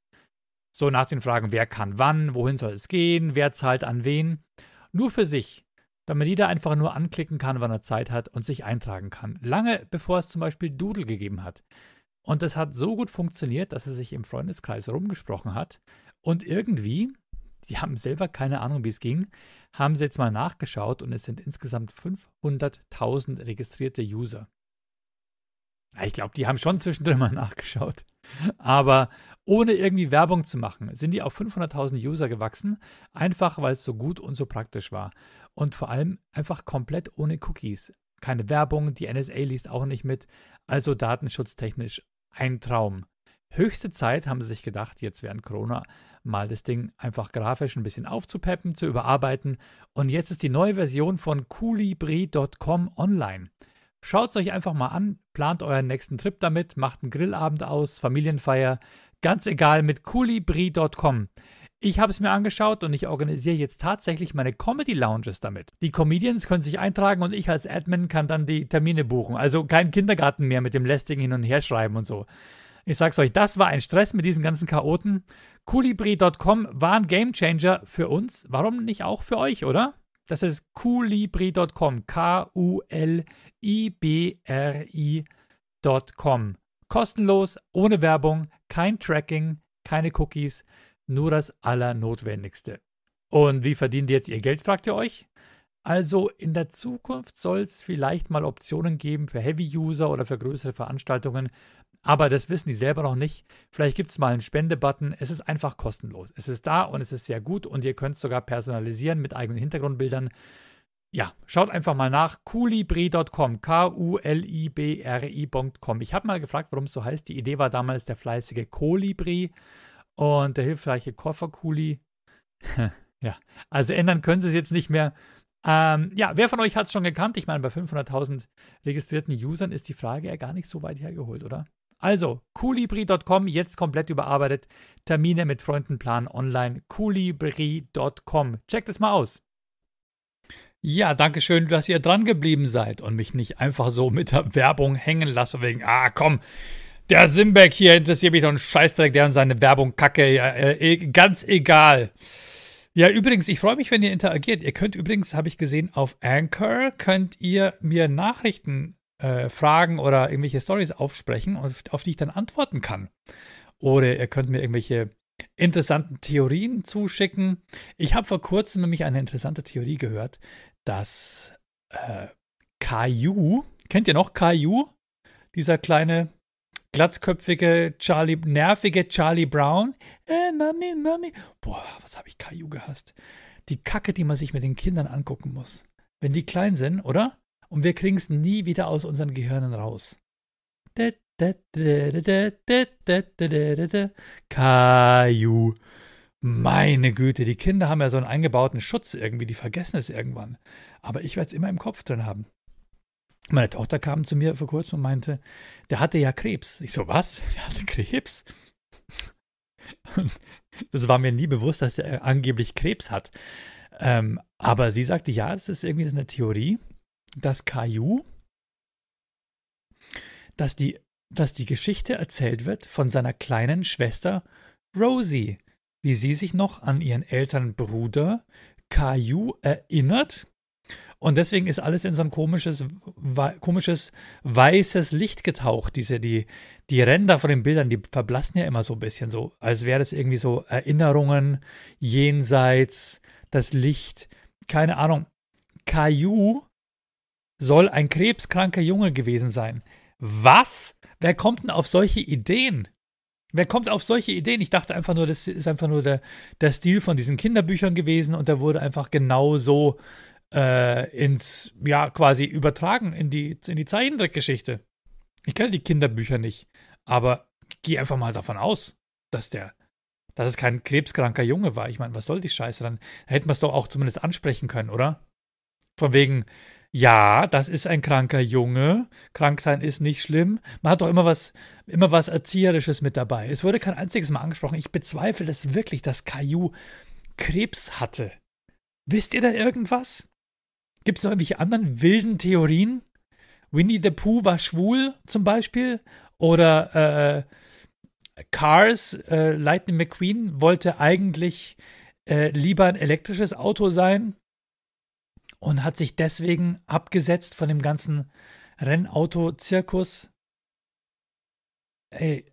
So nach den Fragen, wer kann wann, wohin soll es gehen, wer zahlt an wen. Nur für sich, damit jeder einfach nur anklicken kann, wann er Zeit hat und sich eintragen kann. Lange bevor es zum Beispiel Doodle gegeben hat. Und das hat so gut funktioniert, dass es sich im Freundeskreis rumgesprochen hat. Und irgendwie die haben selber keine Ahnung, wie es ging, haben sie jetzt mal nachgeschaut und es sind insgesamt 500.000 registrierte User. Ich glaube, die haben schon zwischendrin mal nachgeschaut. Aber ohne irgendwie Werbung zu machen, sind die auf 500.000 User gewachsen, einfach weil es so gut und so praktisch war. Und vor allem einfach komplett ohne Cookies. Keine Werbung, die NSA liest auch nicht mit. Also datenschutztechnisch ein Traum höchste Zeit haben sie sich gedacht, jetzt während Corona mal das Ding einfach grafisch ein bisschen aufzupeppen, zu überarbeiten. Und jetzt ist die neue Version von Kulibri.com online. Schaut es euch einfach mal an, plant euren nächsten Trip damit, macht einen Grillabend aus, Familienfeier, ganz egal mit Kulibri.com. Ich habe es mir angeschaut und ich organisiere jetzt tatsächlich meine Comedy Lounges damit. Die Comedians können sich eintragen und ich als Admin kann dann die Termine buchen. Also kein Kindergarten mehr mit dem lästigen Hin- und Herschreiben und so. Ich sag's euch, das war ein Stress mit diesen ganzen Chaoten. Kulibri.com war ein Gamechanger für uns. Warum nicht auch für euch, oder? Das ist kulibri.com. K-U-L-I-B-R-I.com. Kostenlos, ohne Werbung, kein Tracking, keine Cookies, nur das Allernotwendigste. Und wie verdient ihr jetzt ihr Geld, fragt ihr euch? Also in der Zukunft soll es vielleicht mal Optionen geben für Heavy-User oder für größere Veranstaltungen, aber das wissen die selber noch nicht. Vielleicht gibt es mal einen Spendebutton. Es ist einfach kostenlos. Es ist da und es ist sehr gut und ihr könnt es sogar personalisieren mit eigenen Hintergrundbildern. Ja, schaut einfach mal nach. Kulibri.com. K-U-L-I-B-R-I.com. Ich habe mal gefragt, warum es so heißt. Die Idee war damals der fleißige Kolibri und der hilfreiche Kofferkuli. ja, also ändern können sie es jetzt nicht mehr. Ähm, ja, wer von euch hat es schon gekannt? Ich meine, bei 500.000 registrierten Usern ist die Frage ja gar nicht so weit hergeholt, oder? Also, kulibri.com, jetzt komplett überarbeitet. Termine mit Freunden planen online. kulibri.com. Checkt es mal aus. Ja, danke schön, dass ihr dran geblieben seid und mich nicht einfach so mit der Werbung hängen lasst, wegen, ah, komm, der Simbeck hier interessiert mich doch ein Scheißdreck, der an seine Werbung kacke, äh, äh, ganz egal. Ja, übrigens, ich freue mich, wenn ihr interagiert. Ihr könnt übrigens, habe ich gesehen, auf Anchor könnt ihr mir Nachrichten äh, Fragen oder irgendwelche Stories aufsprechen, auf, auf die ich dann antworten kann. Oder ihr könnt mir irgendwelche interessanten Theorien zuschicken. Ich habe vor kurzem nämlich eine interessante Theorie gehört, dass äh, Caillou, kennt ihr noch Caillou? Dieser kleine, glatzköpfige, Charlie, nervige Charlie Brown. Äh, Mami, Mami. Boah, was habe ich Caillou gehasst. Die Kacke, die man sich mit den Kindern angucken muss. Wenn die klein sind, oder? und wir kriegen es nie wieder aus unseren Gehirnen raus. Caillou. Meine Güte, die Kinder haben ja so einen eingebauten Schutz irgendwie, die vergessen es irgendwann. Aber ich werde es immer im Kopf drin haben. Meine Tochter kam zu mir vor kurzem und meinte, der hatte ja Krebs. Ich so, was? Der hatte Krebs? das war mir nie bewusst, dass er angeblich Krebs hat. Ähm, aber sie sagte, ja, das ist irgendwie so eine Theorie, dass Caillou, dass die, dass die Geschichte erzählt wird von seiner kleinen Schwester Rosie, wie sie sich noch an ihren Elternbruder Caillou erinnert. Und deswegen ist alles in so ein komisches, wei komisches weißes Licht getaucht. Diese, die, die Ränder von den Bildern, die verblassen ja immer so ein bisschen so, als wäre das irgendwie so Erinnerungen jenseits, das Licht, keine Ahnung. Caillou soll ein krebskranker Junge gewesen sein. Was? Wer kommt denn auf solche Ideen? Wer kommt auf solche Ideen? Ich dachte einfach nur, das ist einfach nur der, der Stil von diesen Kinderbüchern gewesen und der wurde einfach genau so äh, ins, ja, quasi übertragen in die, in die Zeichentrickgeschichte. Ich kenne die Kinderbücher nicht, aber gehe einfach mal davon aus, dass der, dass es kein krebskranker Junge war. Ich meine, was soll die Scheiße dann? Hätten wir es doch auch zumindest ansprechen können, oder? Von wegen, ja, das ist ein kranker Junge. Krank sein ist nicht schlimm. Man hat doch immer was, immer was Erzieherisches mit dabei. Es wurde kein einziges Mal angesprochen. Ich bezweifle das wirklich, dass Caillou Krebs hatte. Wisst ihr da irgendwas? Gibt es noch irgendwelche anderen wilden Theorien? Winnie the Pooh war schwul zum Beispiel? Oder äh, Cars, äh, Lightning McQueen wollte eigentlich äh, lieber ein elektrisches Auto sein und hat sich deswegen abgesetzt von dem ganzen Rennauto-Zirkus. Ey.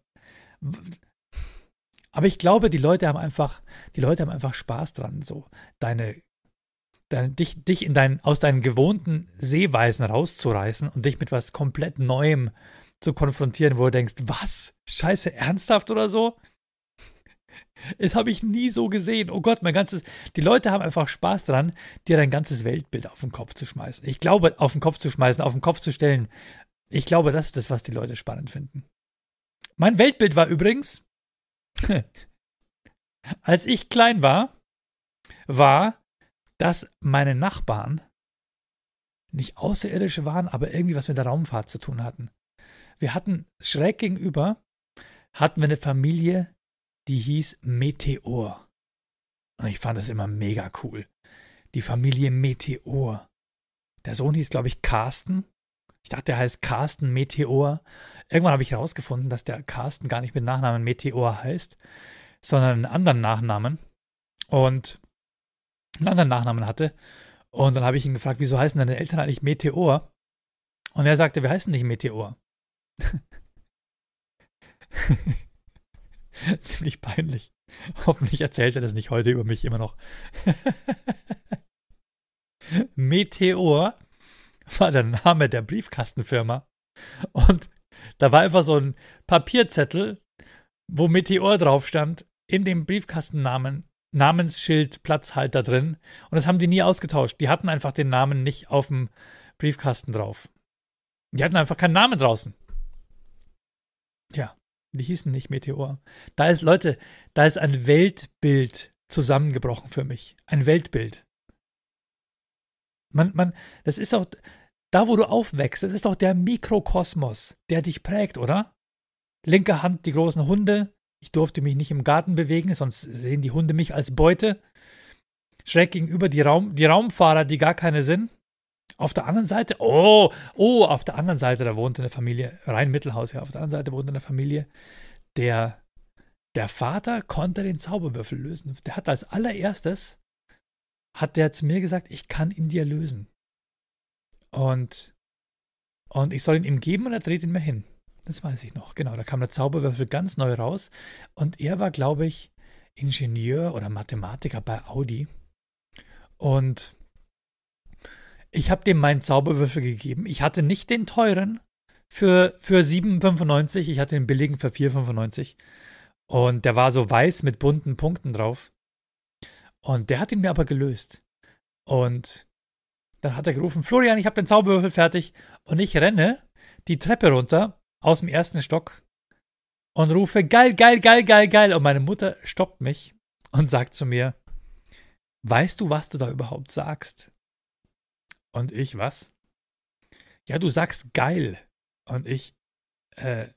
Aber ich glaube, die Leute haben einfach, die Leute haben einfach Spaß dran, so deine, deine dich, dich in dein, aus deinen gewohnten Sehweisen rauszureißen und dich mit was komplett Neuem zu konfrontieren, wo du denkst, was? Scheiße, ernsthaft oder so? Das habe ich nie so gesehen. Oh Gott, mein ganzes. Die Leute haben einfach Spaß dran, dir dein ganzes Weltbild auf den Kopf zu schmeißen. Ich glaube, auf den Kopf zu schmeißen, auf den Kopf zu stellen. Ich glaube, das ist das, was die Leute spannend finden. Mein Weltbild war übrigens, als ich klein war, war, dass meine Nachbarn nicht außerirdische waren, aber irgendwie was mit der Raumfahrt zu tun hatten. Wir hatten schräg gegenüber, hatten wir eine Familie, die hieß Meteor. Und ich fand das immer mega cool. Die Familie Meteor. Der Sohn hieß, glaube ich, Carsten. Ich dachte, der heißt Carsten Meteor. Irgendwann habe ich herausgefunden, dass der Carsten gar nicht mit Nachnamen Meteor heißt, sondern einen anderen Nachnamen. Und einen anderen Nachnamen hatte. Und dann habe ich ihn gefragt, wieso heißen deine Eltern eigentlich Meteor? Und er sagte, wir heißen nicht Meteor. Ziemlich peinlich. Hoffentlich erzählt er das nicht heute über mich immer noch. Meteor war der Name der Briefkastenfirma. Und da war einfach so ein Papierzettel, wo Meteor drauf stand, in dem Briefkastennamen, Namensschild, Platzhalter drin. Und das haben die nie ausgetauscht. Die hatten einfach den Namen nicht auf dem Briefkasten drauf. Die hatten einfach keinen Namen draußen. Ja die hießen nicht Meteor. Da ist, Leute, da ist ein Weltbild zusammengebrochen für mich. Ein Weltbild. Man, man, das ist auch, da wo du aufwächst, das ist doch der Mikrokosmos, der dich prägt, oder? Linke Hand die großen Hunde. Ich durfte mich nicht im Garten bewegen, sonst sehen die Hunde mich als Beute. Schräg gegenüber die, Raum, die Raumfahrer, die gar keine sind. Auf der anderen Seite, oh, oh, auf der anderen Seite, da wohnt eine Familie, rein Mittelhaus, ja, auf der anderen Seite wohnt eine Familie, der, der Vater konnte den Zauberwürfel lösen. Der hat als allererstes, hat der zu mir gesagt, ich kann ihn dir lösen. Und, und ich soll ihn ihm geben und er dreht ihn mir hin. Das weiß ich noch, genau. Da kam der Zauberwürfel ganz neu raus und er war, glaube ich, Ingenieur oder Mathematiker bei Audi. Und ich habe dem meinen Zauberwürfel gegeben. Ich hatte nicht den teuren für, für 7,95. Ich hatte den billigen für 4,95. Und der war so weiß mit bunten Punkten drauf. Und der hat ihn mir aber gelöst. Und dann hat er gerufen, Florian, ich habe den Zauberwürfel fertig. Und ich renne die Treppe runter aus dem ersten Stock und rufe, geil, geil, geil, geil, geil. Und meine Mutter stoppt mich und sagt zu mir, weißt du, was du da überhaupt sagst? Und ich, was? Ja, du sagst geil. Und ich, äh,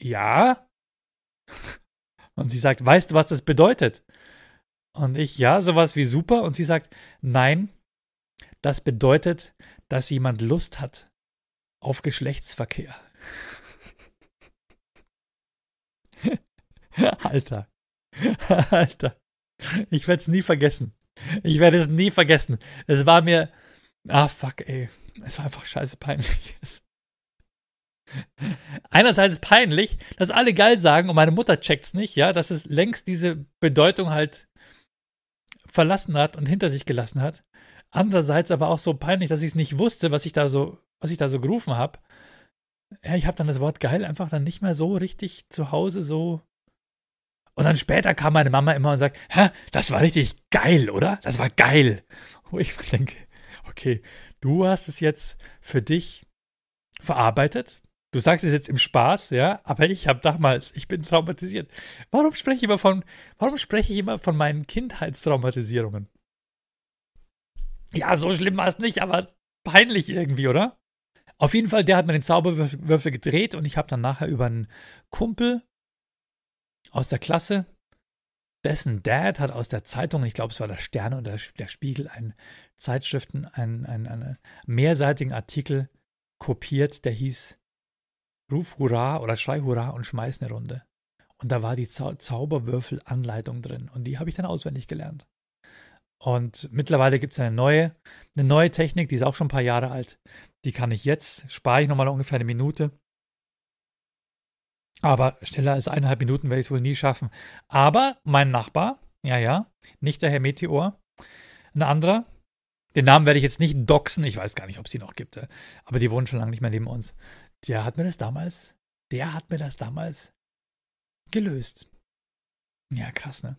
ja. Und sie sagt, weißt du, was das bedeutet? Und ich, ja, sowas wie super. Und sie sagt, nein, das bedeutet, dass jemand Lust hat auf Geschlechtsverkehr. Alter. Alter. Ich werde es nie vergessen. Ich werde es nie vergessen. Es war mir, Ah, fuck, ey. Es war einfach scheiße peinlich. Einerseits ist peinlich, dass alle geil sagen und meine Mutter checkt es nicht, ja, dass es längst diese Bedeutung halt verlassen hat und hinter sich gelassen hat. Andererseits aber auch so peinlich, dass ich es nicht wusste, was ich da so, was ich da so gerufen habe. Ja, ich habe dann das Wort geil einfach dann nicht mehr so richtig zu Hause so. Und dann später kam meine Mama immer und sagt, Hä, das war richtig geil, oder? Das war geil. Wo ich mir denke, okay, du hast es jetzt für dich verarbeitet. Du sagst es jetzt im Spaß, ja, aber ich habe damals, ich bin traumatisiert. Warum spreche ich immer von, warum spreche ich immer von meinen Kindheitstraumatisierungen? Ja, so schlimm war es nicht, aber peinlich irgendwie, oder? Auf jeden Fall, der hat mir den Zauberwürfel gedreht und ich habe dann nachher über einen Kumpel aus der Klasse, dessen Dad hat aus der Zeitung, ich glaube, es war der Sterne oder der Spiegel, einen Zeitschriften, einen, einen, einen mehrseitigen Artikel kopiert, der hieß Ruf Hurra oder Schrei Hurra und schmeiß eine Runde. Und da war die Zau Zauberwürfel-Anleitung drin und die habe ich dann auswendig gelernt. Und mittlerweile gibt es eine neue, eine neue Technik, die ist auch schon ein paar Jahre alt. Die kann ich jetzt, spare ich nochmal ungefähr eine Minute aber schneller als eineinhalb Minuten werde ich es wohl nie schaffen. Aber mein Nachbar, ja, ja, nicht der Herr Meteor, ein anderer, den Namen werde ich jetzt nicht doxen, ich weiß gar nicht, ob es die noch gibt, äh, aber die wohnen schon lange nicht mehr neben uns. Der hat mir das damals, der hat mir das damals gelöst. Ja, krass, ne?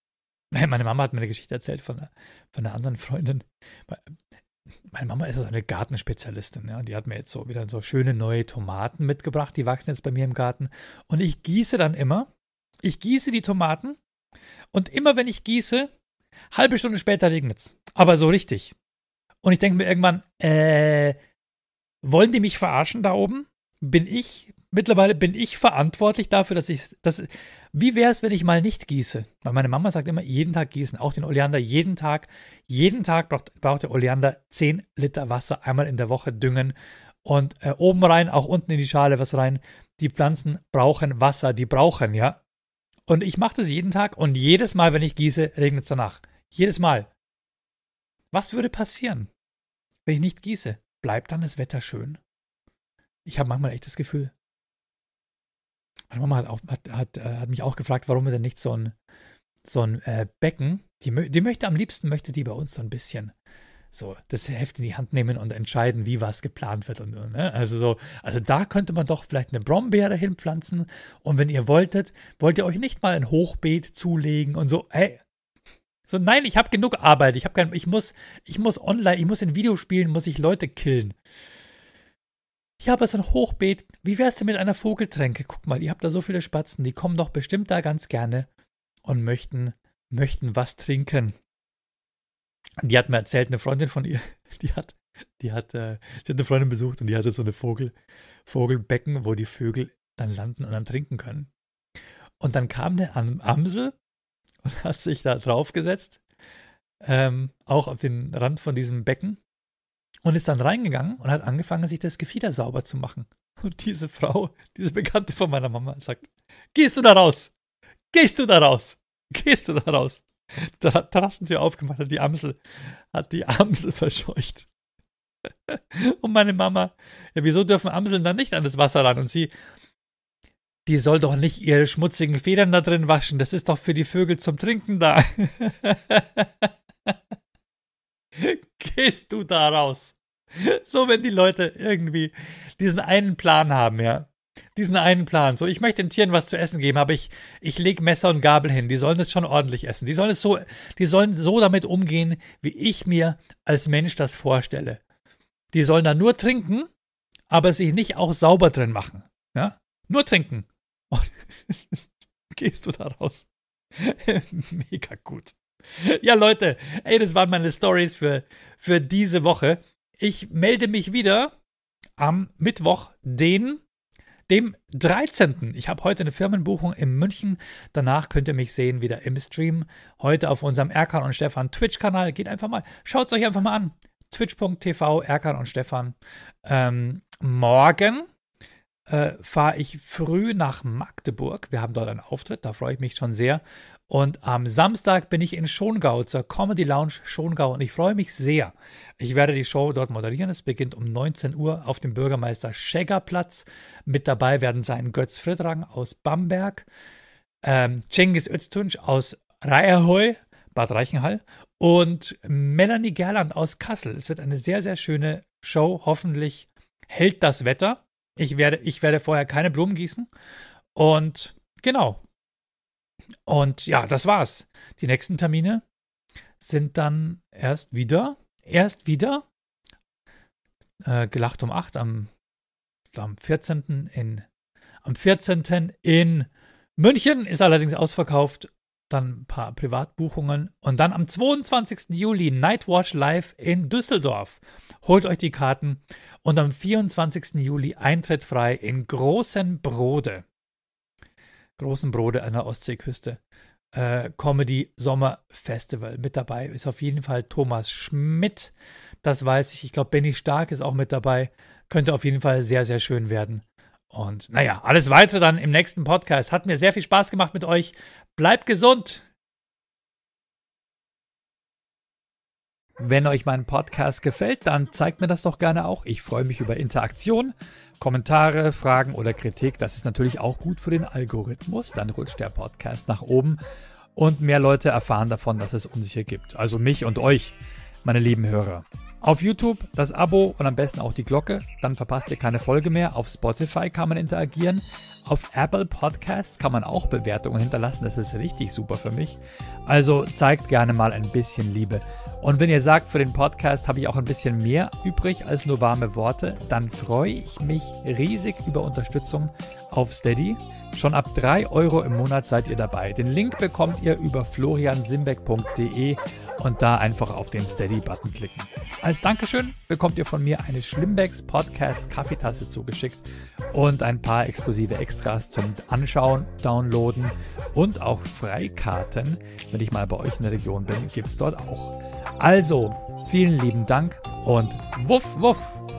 Meine Mama hat mir eine Geschichte erzählt von einer, äh, von einer anderen Freundin meine Mama ist so eine Gartenspezialistin, ja. Die hat mir jetzt so wieder so schöne neue Tomaten mitgebracht. Die wachsen jetzt bei mir im Garten. Und ich gieße dann immer. Ich gieße die Tomaten. Und immer wenn ich gieße, halbe Stunde später regnet es. Aber so richtig. Und ich denke mir irgendwann, äh, wollen die mich verarschen da oben? Bin ich mittlerweile bin ich verantwortlich dafür, dass ich das. Wie wäre es, wenn ich mal nicht gieße? Weil meine Mama sagt immer, jeden Tag gießen, auch den Oleander, jeden Tag. Jeden Tag braucht, braucht der Oleander 10 Liter Wasser einmal in der Woche düngen. Und äh, oben rein, auch unten in die Schale was rein. Die Pflanzen brauchen Wasser, die brauchen, ja. Und ich mache das jeden Tag und jedes Mal, wenn ich gieße, regnet es danach. Jedes Mal. Was würde passieren, wenn ich nicht gieße? Bleibt dann das Wetter schön? Ich habe manchmal echt das Gefühl, meine Mama hat, auch, hat, hat, äh, hat mich auch gefragt, warum wir denn nicht so ein, so ein äh, Becken, die, die möchte am liebsten, möchte die bei uns so ein bisschen so das Heft in die Hand nehmen und entscheiden, wie was geplant wird. Und, ne? also, so, also da könnte man doch vielleicht eine Brombeere hinpflanzen. Und wenn ihr wolltet, wollt ihr euch nicht mal ein Hochbeet zulegen und so, hey, so nein, ich habe genug Arbeit, ich habe kein, ich muss, ich muss online, ich muss in Videospielen, muss ich Leute killen. Ich habe es ein Hochbeet. Wie wär's denn mit einer Vogeltränke? Guck mal, ihr habt da so viele Spatzen, die kommen doch bestimmt da ganz gerne und möchten, möchten was trinken. Die hat mir erzählt, eine Freundin von ihr, die hat, die hat, die äh, hat eine Freundin besucht und die hatte so eine Vogel, Vogelbecken, wo die Vögel dann landen und dann trinken können. Und dann kam eine Amsel und hat sich da draufgesetzt, ähm, auch auf den Rand von diesem Becken und ist dann reingegangen und hat angefangen, sich das Gefieder sauber zu machen. Und diese Frau, diese Bekannte von meiner Mama, sagt: Gehst du da raus? Gehst du da raus? Gehst du da raus? Da hat Terrassentür aufgemacht, hat die Amsel, hat die Amsel verscheucht. Und meine Mama, ja, wieso dürfen Amseln dann nicht an das Wasser ran? Und sie, die soll doch nicht ihre schmutzigen Federn da drin waschen. Das ist doch für die Vögel zum Trinken da. Gehst du da raus? So, wenn die Leute irgendwie diesen einen Plan haben, ja. Diesen einen Plan. So, ich möchte den Tieren was zu essen geben, aber ich, ich lege Messer und Gabel hin. Die sollen es schon ordentlich essen. Die sollen es so, die sollen so damit umgehen, wie ich mir als Mensch das vorstelle. Die sollen da nur trinken, aber sich nicht auch sauber drin machen. Ja? Nur trinken. Und gehst du da raus. Mega gut. Ja, Leute, ey, das waren meine Stories für, für diese Woche. Ich melde mich wieder am Mittwoch, den dem 13. Ich habe heute eine Firmenbuchung in München. Danach könnt ihr mich sehen wieder im Stream. Heute auf unserem Erkan und Stefan Twitch-Kanal. Geht einfach mal, schaut es euch einfach mal an. Twitch.tv, Erkan und Stefan. Ähm, morgen äh, fahre ich früh nach Magdeburg. Wir haben dort einen Auftritt, da freue ich mich schon sehr. Und am Samstag bin ich in Schongau zur Comedy Lounge Schongau und ich freue mich sehr. Ich werde die Show dort moderieren. Es beginnt um 19 Uhr auf dem Bürgermeister Scheggerplatz. Mit dabei werden sein Götz Friedrang aus Bamberg, ähm, Cengiz Öztunsch aus Reierheu, Bad Reichenhall und Melanie Gerland aus Kassel. Es wird eine sehr, sehr schöne Show. Hoffentlich hält das Wetter. Ich werde, ich werde vorher keine Blumen gießen. Und genau, und ja, das war's. Die nächsten Termine sind dann erst wieder, erst wieder, äh, gelacht um 8 am, am 14. in am 14. in München ist allerdings ausverkauft. Dann ein paar Privatbuchungen. Und dann am 22. Juli Nightwatch Live in Düsseldorf. Holt euch die Karten. Und am 24. Juli Eintritt frei in Großenbrode großen Brode an der Ostseeküste. Äh, Comedy Sommer Festival. Mit dabei ist auf jeden Fall Thomas Schmidt. Das weiß ich. Ich glaube, Benny Stark ist auch mit dabei. Könnte auf jeden Fall sehr, sehr schön werden. Und naja, alles weitere dann im nächsten Podcast. Hat mir sehr viel Spaß gemacht mit euch. Bleibt gesund! Wenn euch mein Podcast gefällt, dann zeigt mir das doch gerne auch. Ich freue mich über Interaktion, Kommentare, Fragen oder Kritik. Das ist natürlich auch gut für den Algorithmus. Dann rutscht der Podcast nach oben und mehr Leute erfahren davon, dass es uns hier gibt. Also mich und euch, meine lieben Hörer. Auf YouTube das Abo und am besten auch die Glocke, dann verpasst ihr keine Folge mehr. Auf Spotify kann man interagieren. Auf Apple Podcasts kann man auch Bewertungen hinterlassen. Das ist richtig super für mich. Also zeigt gerne mal ein bisschen Liebe. Und wenn ihr sagt, für den Podcast habe ich auch ein bisschen mehr übrig als nur warme Worte, dann freue ich mich riesig über Unterstützung auf Steady. Schon ab 3 Euro im Monat seid ihr dabei. Den Link bekommt ihr über floriansimbeck.de und da einfach auf den Steady-Button klicken. Als Dankeschön bekommt ihr von mir eine Schlimmbecks Podcast Kaffeetasse zugeschickt und ein paar exklusive Extras zum Anschauen, Downloaden und auch Freikarten. Wenn ich mal bei euch in der Region bin, gibt es dort auch. Also, vielen lieben Dank und wuff, wuff!